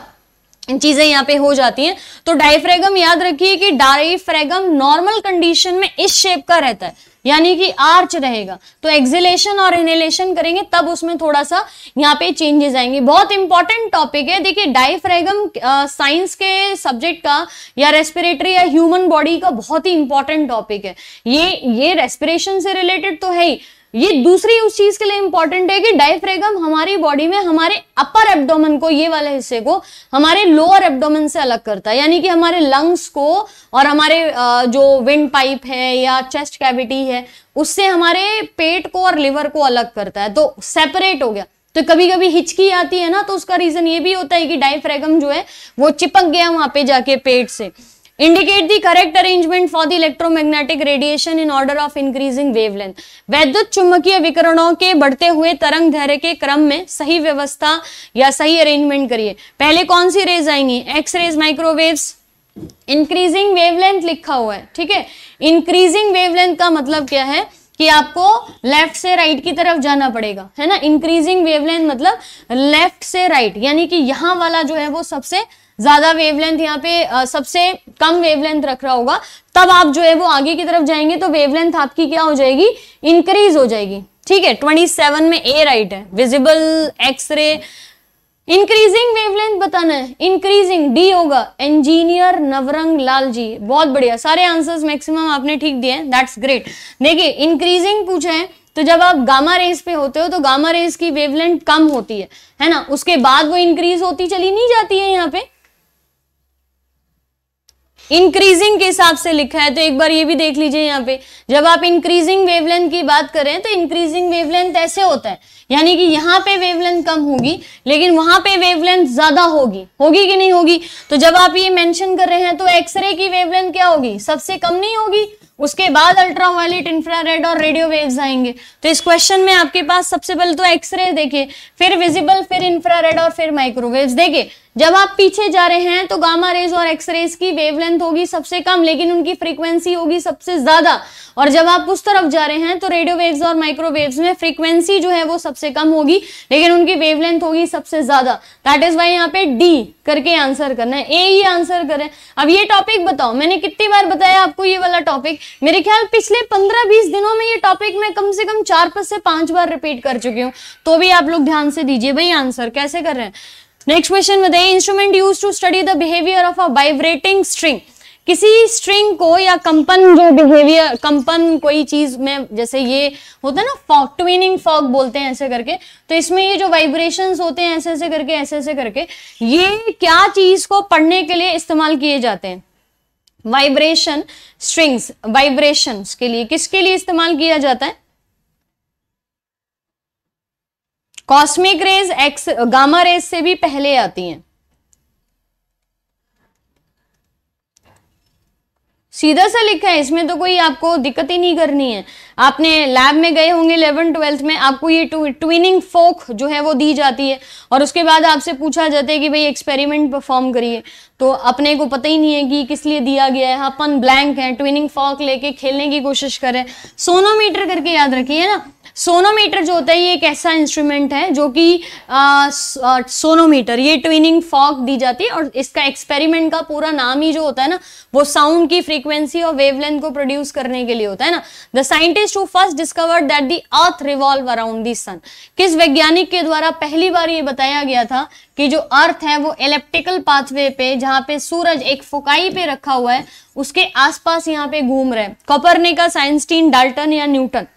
चीजें यहाँ पे हो जाती हैं तो डायफ्रेगम याद रखिए कि डायफ्रेगम नॉर्मल कंडीशन में इस शेप का रहता है यानी कि आर्च रहेगा तो एक्सिलेशन और इनहेलेशन करेंगे तब उसमें थोड़ा सा यहाँ पे चेंजेस आएंगे बहुत इंपॉर्टेंट टॉपिक है देखिए डायफ्रेगम साइंस के सब्जेक्ट का या रेस्पिरेटरी या ह्यूमन बॉडी का बहुत ही इंपॉर्टेंट टॉपिक है ये ये रेस्पिरेशन से रिलेटेड तो है ही ये दूसरी उस चीज के लिए इंपॉर्टेंट है कि डायफ्रेगम हमारी बॉडी में हमारे अपर एब्डोमेन को ये वाले हिस्से को हमारे लोअर एब्डोमेन से अलग करता है यानी कि हमारे लंग्स को और हमारे जो विंड पाइप है या चेस्ट कैविटी है उससे हमारे पेट को और लिवर को अलग करता है तो सेपरेट हो गया तो कभी कभी हिचकी आती है ना तो उसका रीजन ये भी होता है कि डायफ्रेगम जो है वो चिपक गया वहां पे जाके पेट से indicate the correct arrangement for the electromagnetic radiation in order of increasing wavelength वैद्युत चुंबकीय विकरणों के बढ़ते हुए तरंग धैर्य के क्रम में सही व्यवस्था या सही अरेंजमेंट करिए पहले कौन सी रेज आएंगी X rays microwaves increasing wavelength लिखा हुआ है ठीक है इंक्रीजिंग वेवलेंथ का मतलब क्या है कि आपको लेफ्ट से राइट की तरफ जाना पड़ेगा है ना इंक्रीजिंग वेवलेंथ मतलब लेफ्ट से राइट यानी कि यहाँ वाला जो है वो सबसे ज्यादा वेवलेंथ यहाँ पे आ, सबसे कम वेवलेंथ रख रहा होगा तब आप जो है वो आगे की तरफ जाएंगे तो वेवलेंथ आपकी क्या हो जाएगी इंक्रीज हो जाएगी ठीक है 27 में ए राइट है विजिबल एक्सरे इंक्रीजिंग वेवलेंथ बताना है इंक्रीजिंग डी होगा इंजीनियर नवरंग लाल जी बहुत बढ़िया सारे आंसर्स मैक्सिमम आपने ठीक दिए हैं दैट्स ग्रेट देखिए इंक्रीजिंग पूछा है तो जब आप गामा रेस पे होते हो तो गामा रेस की वेवलेंथ कम होती है है ना उसके बाद वो इंक्रीज होती चली नहीं जाती है यहाँ पे इंक्रीजिंग के हिसाब से लिखा है तो एक बार ये भी देख लीजिए यहाँ पे जब आप इंक्रीजिंग वेवलेंथ की बात करें तो इंक्रीजिंग वेवलेंथ ऐसे होता है यानी कि यहाँ पे वेवलेंथ कम होगी लेकिन वहां पे वेवलेंथ ज्यादा होगी होगी कि नहीं होगी तो जब आप ये मेंशन कर रहे हैं तो एक्सरे की वेवलेंथ क्या होगी सबसे कम नहीं होगी उसके बाद अल्ट्रावायलेट इंफ्रारेड और रेडियो वेव्स आएंगे तो इस क्वेश्चन में आपके पास सबसे पहले तो एक्सरे देखिए फिर विजिबल फिर इंफ्रारेड और फिर माइक्रोवेव्स देखिए जब आप पीछे जा रहे हैं तो गामा रेज और एक्स रेज की वेवलेंथ होगी सबसे कम लेकिन उनकी फ्रीक्वेंसी होगी सबसे ज्यादा और जब आप उस तरफ जा रहे हैं तो रेडियो वेव्स और माइक्रोवेव्स में फ्रीक्वेंसी जो है वो सबसे कम होगी लेकिन उनकी वेवलेंथ होगी सबसे ज्यादा दैट इज वाई यहाँ पे डी करके आंसर करना है ए ही आंसर करें अब ये टॉपिक बताओ मैंने कितनी बार बताया आपको ये वाला टॉपिक मेरे ख्याल पिछले पंद्रह बीस दिनों में ये टॉपिक मैं कम से कम चार से पांच बार रिपीट कर चुकी हूँ तो भी आप लोग ध्यान से दीजिए भाई आंसर कैसे कर रहे हैं नेक्स्ट क्वेश्चन बताइए instrument use to study the behaviour of a vibrating string किसी स्ट्रिंग को या कंपन जो बिहेवियर कंपन कोई चीज में जैसे ये होता है ना फॉक ट्विनिंग फॉक बोलते हैं ऐसे करके तो इसमें ये जो वाइब्रेशंस होते हैं ऐसे ऐसे करके ऐसे ऐसे करके ये क्या चीज को पढ़ने के लिए इस्तेमाल किए जाते हैं वाइब्रेशन स्ट्रिंग्स वाइब्रेशंस के लिए किसके लिए इस्तेमाल किया जाता है cosmic rays X gamma rays से भी पहले आती हैं सीधा सा लिखा है इसमें तो कोई आपको दिक्कत ही नहीं करनी है आपने लैब में गए होंगे इलेवन ट्वेल्थ में आपको ये ट्विनिंग फोक जो है वो दी जाती है और उसके बाद आपसे पूछा जाता है कि भाई एक्सपेरिमेंट परफॉर्म करिए तो अपने को पता ही नहीं है कि किस लिए दिया गया है अपन ब्लैंक है ट्विनिंग फोक लेके खेलने की कोशिश करें सोनोमीटर करके याद रखिए ना सोनोमीटर जो होता है ये एक ऐसा इंस्ट्रूमेंट है जो कि सोनोमीटर ये ट्विनिंग फॉक दी जाती है और इसका एक्सपेरिमेंट का पूरा नाम ही जो होता है ना वो साउंड की फ्रीक्वेंसी और वेवलेंथ को प्रोड्यूस करने के लिए होता है ना the scientist who first discovered that the earth revolve around the sun किस वैज्ञानिक के द्वारा पहली बार ये बताया गया था कि जो अर्थ है वो इलेप्टिकल पाथवे पे जहाँ पे सूरज एक फुकाई पे रखा हुआ है उसके आसपास यहाँ पे घूम रहे हैं का साइंसटीन डाल्टन या न्यूटन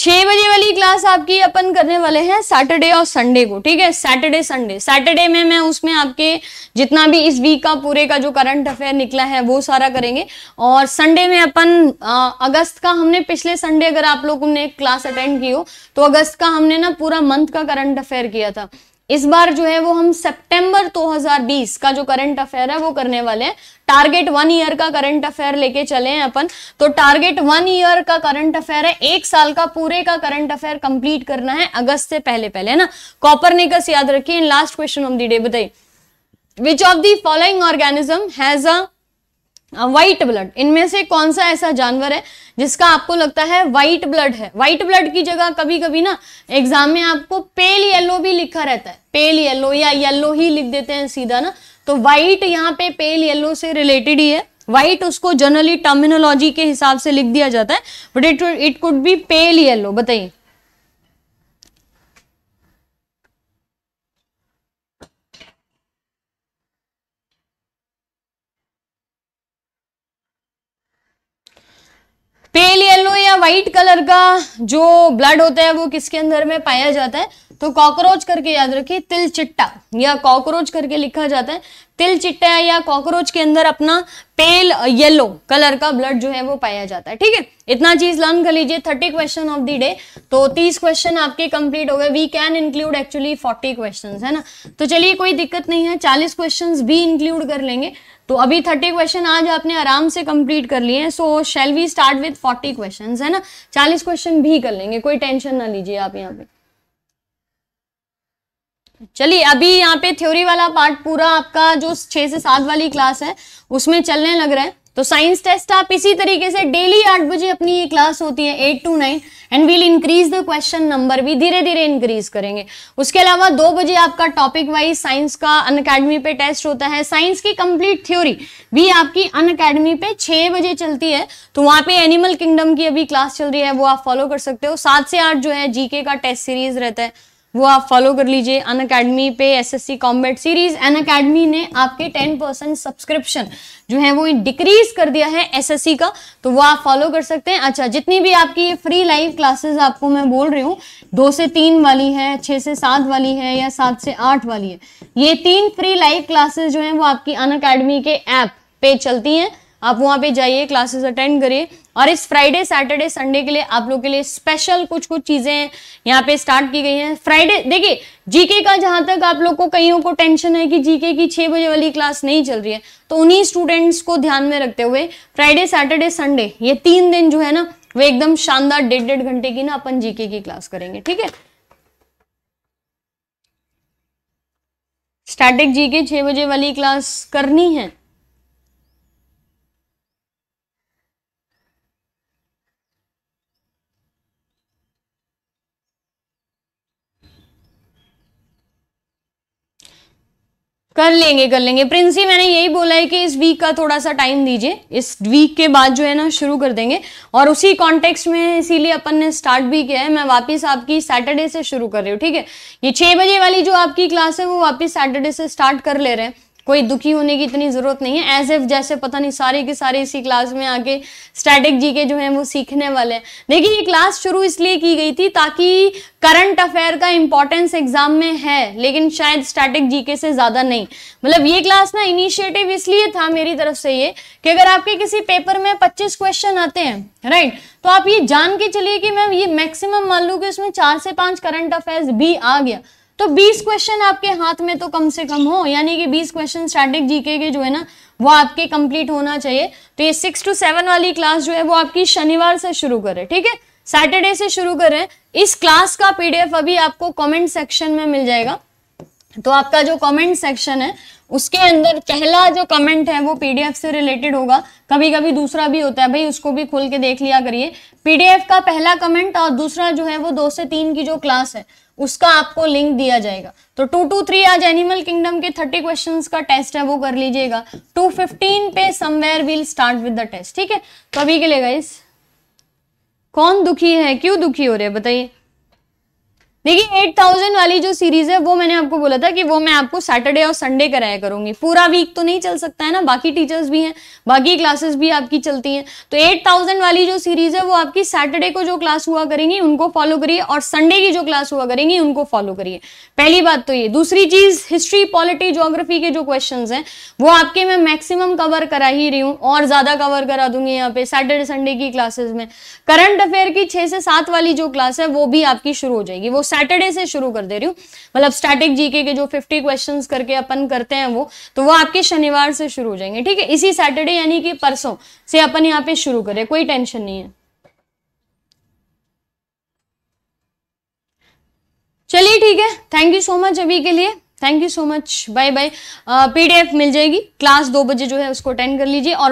छह बजे वाली क्लास आपकी अपन करने वाले हैं सैटरडे और संडे को ठीक है सैटरडे संडे सैटरडे में मैं उसमें आपके जितना भी इस वीक का पूरे का जो करंट अफेयर निकला है वो सारा करेंगे और संडे में अपन आ, अगस्त का हमने पिछले संडे अगर आप लोगों ने क्लास अटेंड की हो तो अगस्त का हमने ना पूरा मंथ का करंट अफेयर किया था इस बार जो है वो हम सितंबर 2020 का जो करंट अफेयर है वो करने वाले हैं टारगेट वन ईयर का करंट अफेयर लेके चले हैं अपन तो टारगेट वन ईयर का करंट अफेयर है एक साल का पूरे का करंट अफेयर कंप्लीट करना है अगस्त से पहले पहले है ना कॉपर निकस याद रखिए last question of the day बताइए which of the following organism has a white blood इनमें से कौन सा ऐसा जानवर है जिसका आपको लगता है व्हाइट ब्लड है व्हाइट ब्लड की जगह कभी कभी ना एग्जाम में आपको पेल येलो भी लिखा रहता है पेल येलो या येलो ही लिख देते हैं सीधा ना तो व्हाइट यहाँ पे पेल येलो से रिलेटेड ही है व्हाइट उसको जनरली टर्मिनोलॉजी के हिसाब से लिख दिया जाता है but it it could be pale yellow बताइए पेल येलो या व्हाइट कलर का जो ब्लड होता है वो किसके अंदर में पाया जाता है तो कॉकरोच करके याद रखिए तिल चिट्टा या कॉकरोच करके लिखा जाता है तिल चिट्टा या कॉकरोच के अंदर अपना पेल येलो कलर का ब्लड जो है वो पाया जाता है ठीक है इतना चीज लर्न कर लीजिए thirty question of the day तो तीस क्वेश्चन आपके कंप्लीट हो गए we can include actually forty question है ना तो चलिए कोई दिक्कत नहीं है चालीस क्वेश्चन भी इंक्लूड कर लेंगे तो अभी थर्टी क्वेश्चन आज आपने आराम से कंप्लीट कर लिए हैं so shall we start with forty question है ना चालीस क्वेश्चन भी कर लेंगे कोई टेंशन ना लीजिए आप यहाँ पे चलिए अभी यहाँ पे थ्योरी वाला पार्ट पूरा आपका जो छह से सात वाली क्लास है उसमें चलने लग रहा है तो साइंस टेस्ट आप इसी तरीके से डेली आठ बजे अपनी ये क्लास होती है eight to nine and we'll increase the question number भी धीरे धीरे इंक्रीज करेंगे उसके अलावा दो बजे आपका टॉपिक वाइज साइंस का अन अकेडमी पे टेस्ट होता है साइंस की कंप्लीट थ्योरी भी आपकी अन अकेडमी पे छह बजे चलती है तो वहां पे एनिमल किंगडम की अभी क्लास चल रही है वो आप फॉलो कर सकते हो सात से आठ जो है जीके का टेस्ट सीरीज रहता है वो आप फॉलो कर लीजिए अन अकेडमी पे S S C combat series Unacademy ने आपके टेन परसेंट सब्सक्रिप्शन जो है वो डिक्रीज कर दिया है एस एस सी का तो वो आप फॉलो कर सकते हैं अच्छा जितनी भी आपकी ये फ्री लाइव क्लासेस आपको मैं बोल रही हूँ दो से तीन वाली है छः से सात वाली है या सात से आठ वाली है ये तीन फ्री लाइव क्लासेज जो हैं वो आपकी अन अकेडमी के ऐप पे चलती हैं आप वहाँ पे जाइए क्लासेस अटेंड करिए और इस फ्राइडे सैटरडे संडे के लिए आप लोग के लिए स्पेशल कुछ कुछ चीज़ें यहाँ पे स्टार्ट की गई हैं फ्राइडे देखिए जीके का जहाँ तक आप लोग को कईयों को टेंशन है कि जीके की छः बजे वाली क्लास नहीं चल रही है तो उन्हीं स्टूडेंट्स को ध्यान में रखते हुए फ्राइडे सैटरडे संडे ये तीन दिन जो है ना वो एकदम शानदार डेढ़ डेढ़ घंटे की ना अपन जीके की क्लास करेंगे ठीक है स्टैटिक जीके के छः बजे वाली क्लास करनी है कर लेंगे कर लेंगे प्रिंस जी मैंने यही बोला है कि इस वीक का थोड़ा सा टाइम दीजिए इस वीक के बाद जो है ना शुरू कर देंगे और उसी कॉन्टेक्स्ट में इसीलिए अपन ने स्टार्ट भी किया है मैं वापस आपकी सैटरडे से शुरू कर रही हूँ ठीक है ये छः बजे वाली जो आपकी क्लास है वो वापस सैटरडे से स्टार्ट कर ले रहे हैं कोई दुखी होने की इतनी ज़रूरत नहीं है एज एफ जैसे पता नहीं सारे के सारे इसी क्लास में आके स्टैटिक जी के जो हैं वो सीखने वाले हैं देखिए ये क्लास शुरू इसलिए की गई थी ताकि करंट अफेयर का इंपॉर्टेंस एग्जाम में है लेकिन शायद स्टैटिक जीके से ज़्यादा नहीं मतलब ये क्लास ना इनिशिएटिव इसलिए था मेरी तरफ से ये कि अगर आपके किसी पेपर में पच्चीस क्वेश्चन आते हैं राइट तो आप ये जान के चलिए कि मैं ये मैक्सिमम मान लूँ कि उसमें चार से पाँच करंट अफेयर्स भी आ गया तो 20 क्वेश्चन आपके हाथ में तो कम से कम हो यानी कि 20 क्वेश्चन स्टैटिक जीके के जो है ना वो आपके कंप्लीट होना चाहिए तो ये सिक्स टू सेवन वाली क्लास जो है वो आपकी शनिवार से शुरू करें ठीक है सैटरडे से शुरू करें इस क्लास का पीडीएफ अभी आपको कमेंट सेक्शन में मिल जाएगा तो आपका जो कमेंट सेक्शन है उसके अंदर पहला जो कमेंट है वो पीडीएफ से रिलेटेड होगा कभी कभी दूसरा भी होता है भाई उसको भी खोल के देख लिया करिए पीडीएफ का पहला कमेंट और दूसरा जो है वो दो से तीन की जो क्लास है उसका आपको लिंक दिया जाएगा तो टू टू थ्री आज एनिमल किंगडम के थर्टी क्वेश्चन का टेस्ट है वो कर लीजिएगा टू फिफ्टीन पे somewhere will start with the test ठीक है कभी तो के लिए गाइस कौन दुखी है क्यों दुखी हो रहे बताइए देखिए 8000 वाली जो सीरीज है वो मैंने आपको बोला था कि वो मैं आपको सैटरडे और संडे कराया करूंगी पूरा वीक तो नहीं चल सकता है ना बाकी टीचर्स भी हैं बाकी क्लासेस भी आपकी चलती हैं तो 8000 वाली जो सीरीज है वो आपकी सैटरडे को जो क्लास हुआ करेंगी उनको फॉलो करिए और संडे की जो क्लास हुआ करेंगी उनको फॉलो करिए पहली बात तो ये दूसरी चीज हिस्ट्री पॉलिटी जोग्राफी के जो क्वेश्चन है वो आपके मैं मैक्सिमम कवर करा ही रही हूँ और ज्यादा कवर करा दूंगी यहाँ पे सैटरडे संडे की क्लासेज में करंट अफेयर की छह से सात वाली जो क्लास है वो भी आपकी शुरू हो जाएगी वो सैटरडे से शुरू कर दे रही हूँ मतलब स्टैटिक जीके के जो फिफ्टी क्वेश्चन करके अपन करते हैं वो तो वो आपके शनिवार से शुरू हो जाएंगे ठीक है इसी सैटरडे यानी कि परसों से अपन यहाँ पे शुरू करें कोई टेंशन नहीं है चलिए ठीक है थैंक यू सो मच अभी के लिए thank you so much bye bye PDF मिल जाएगी क्लास दो बजे जो है उसको अटेंड कर लीजिए और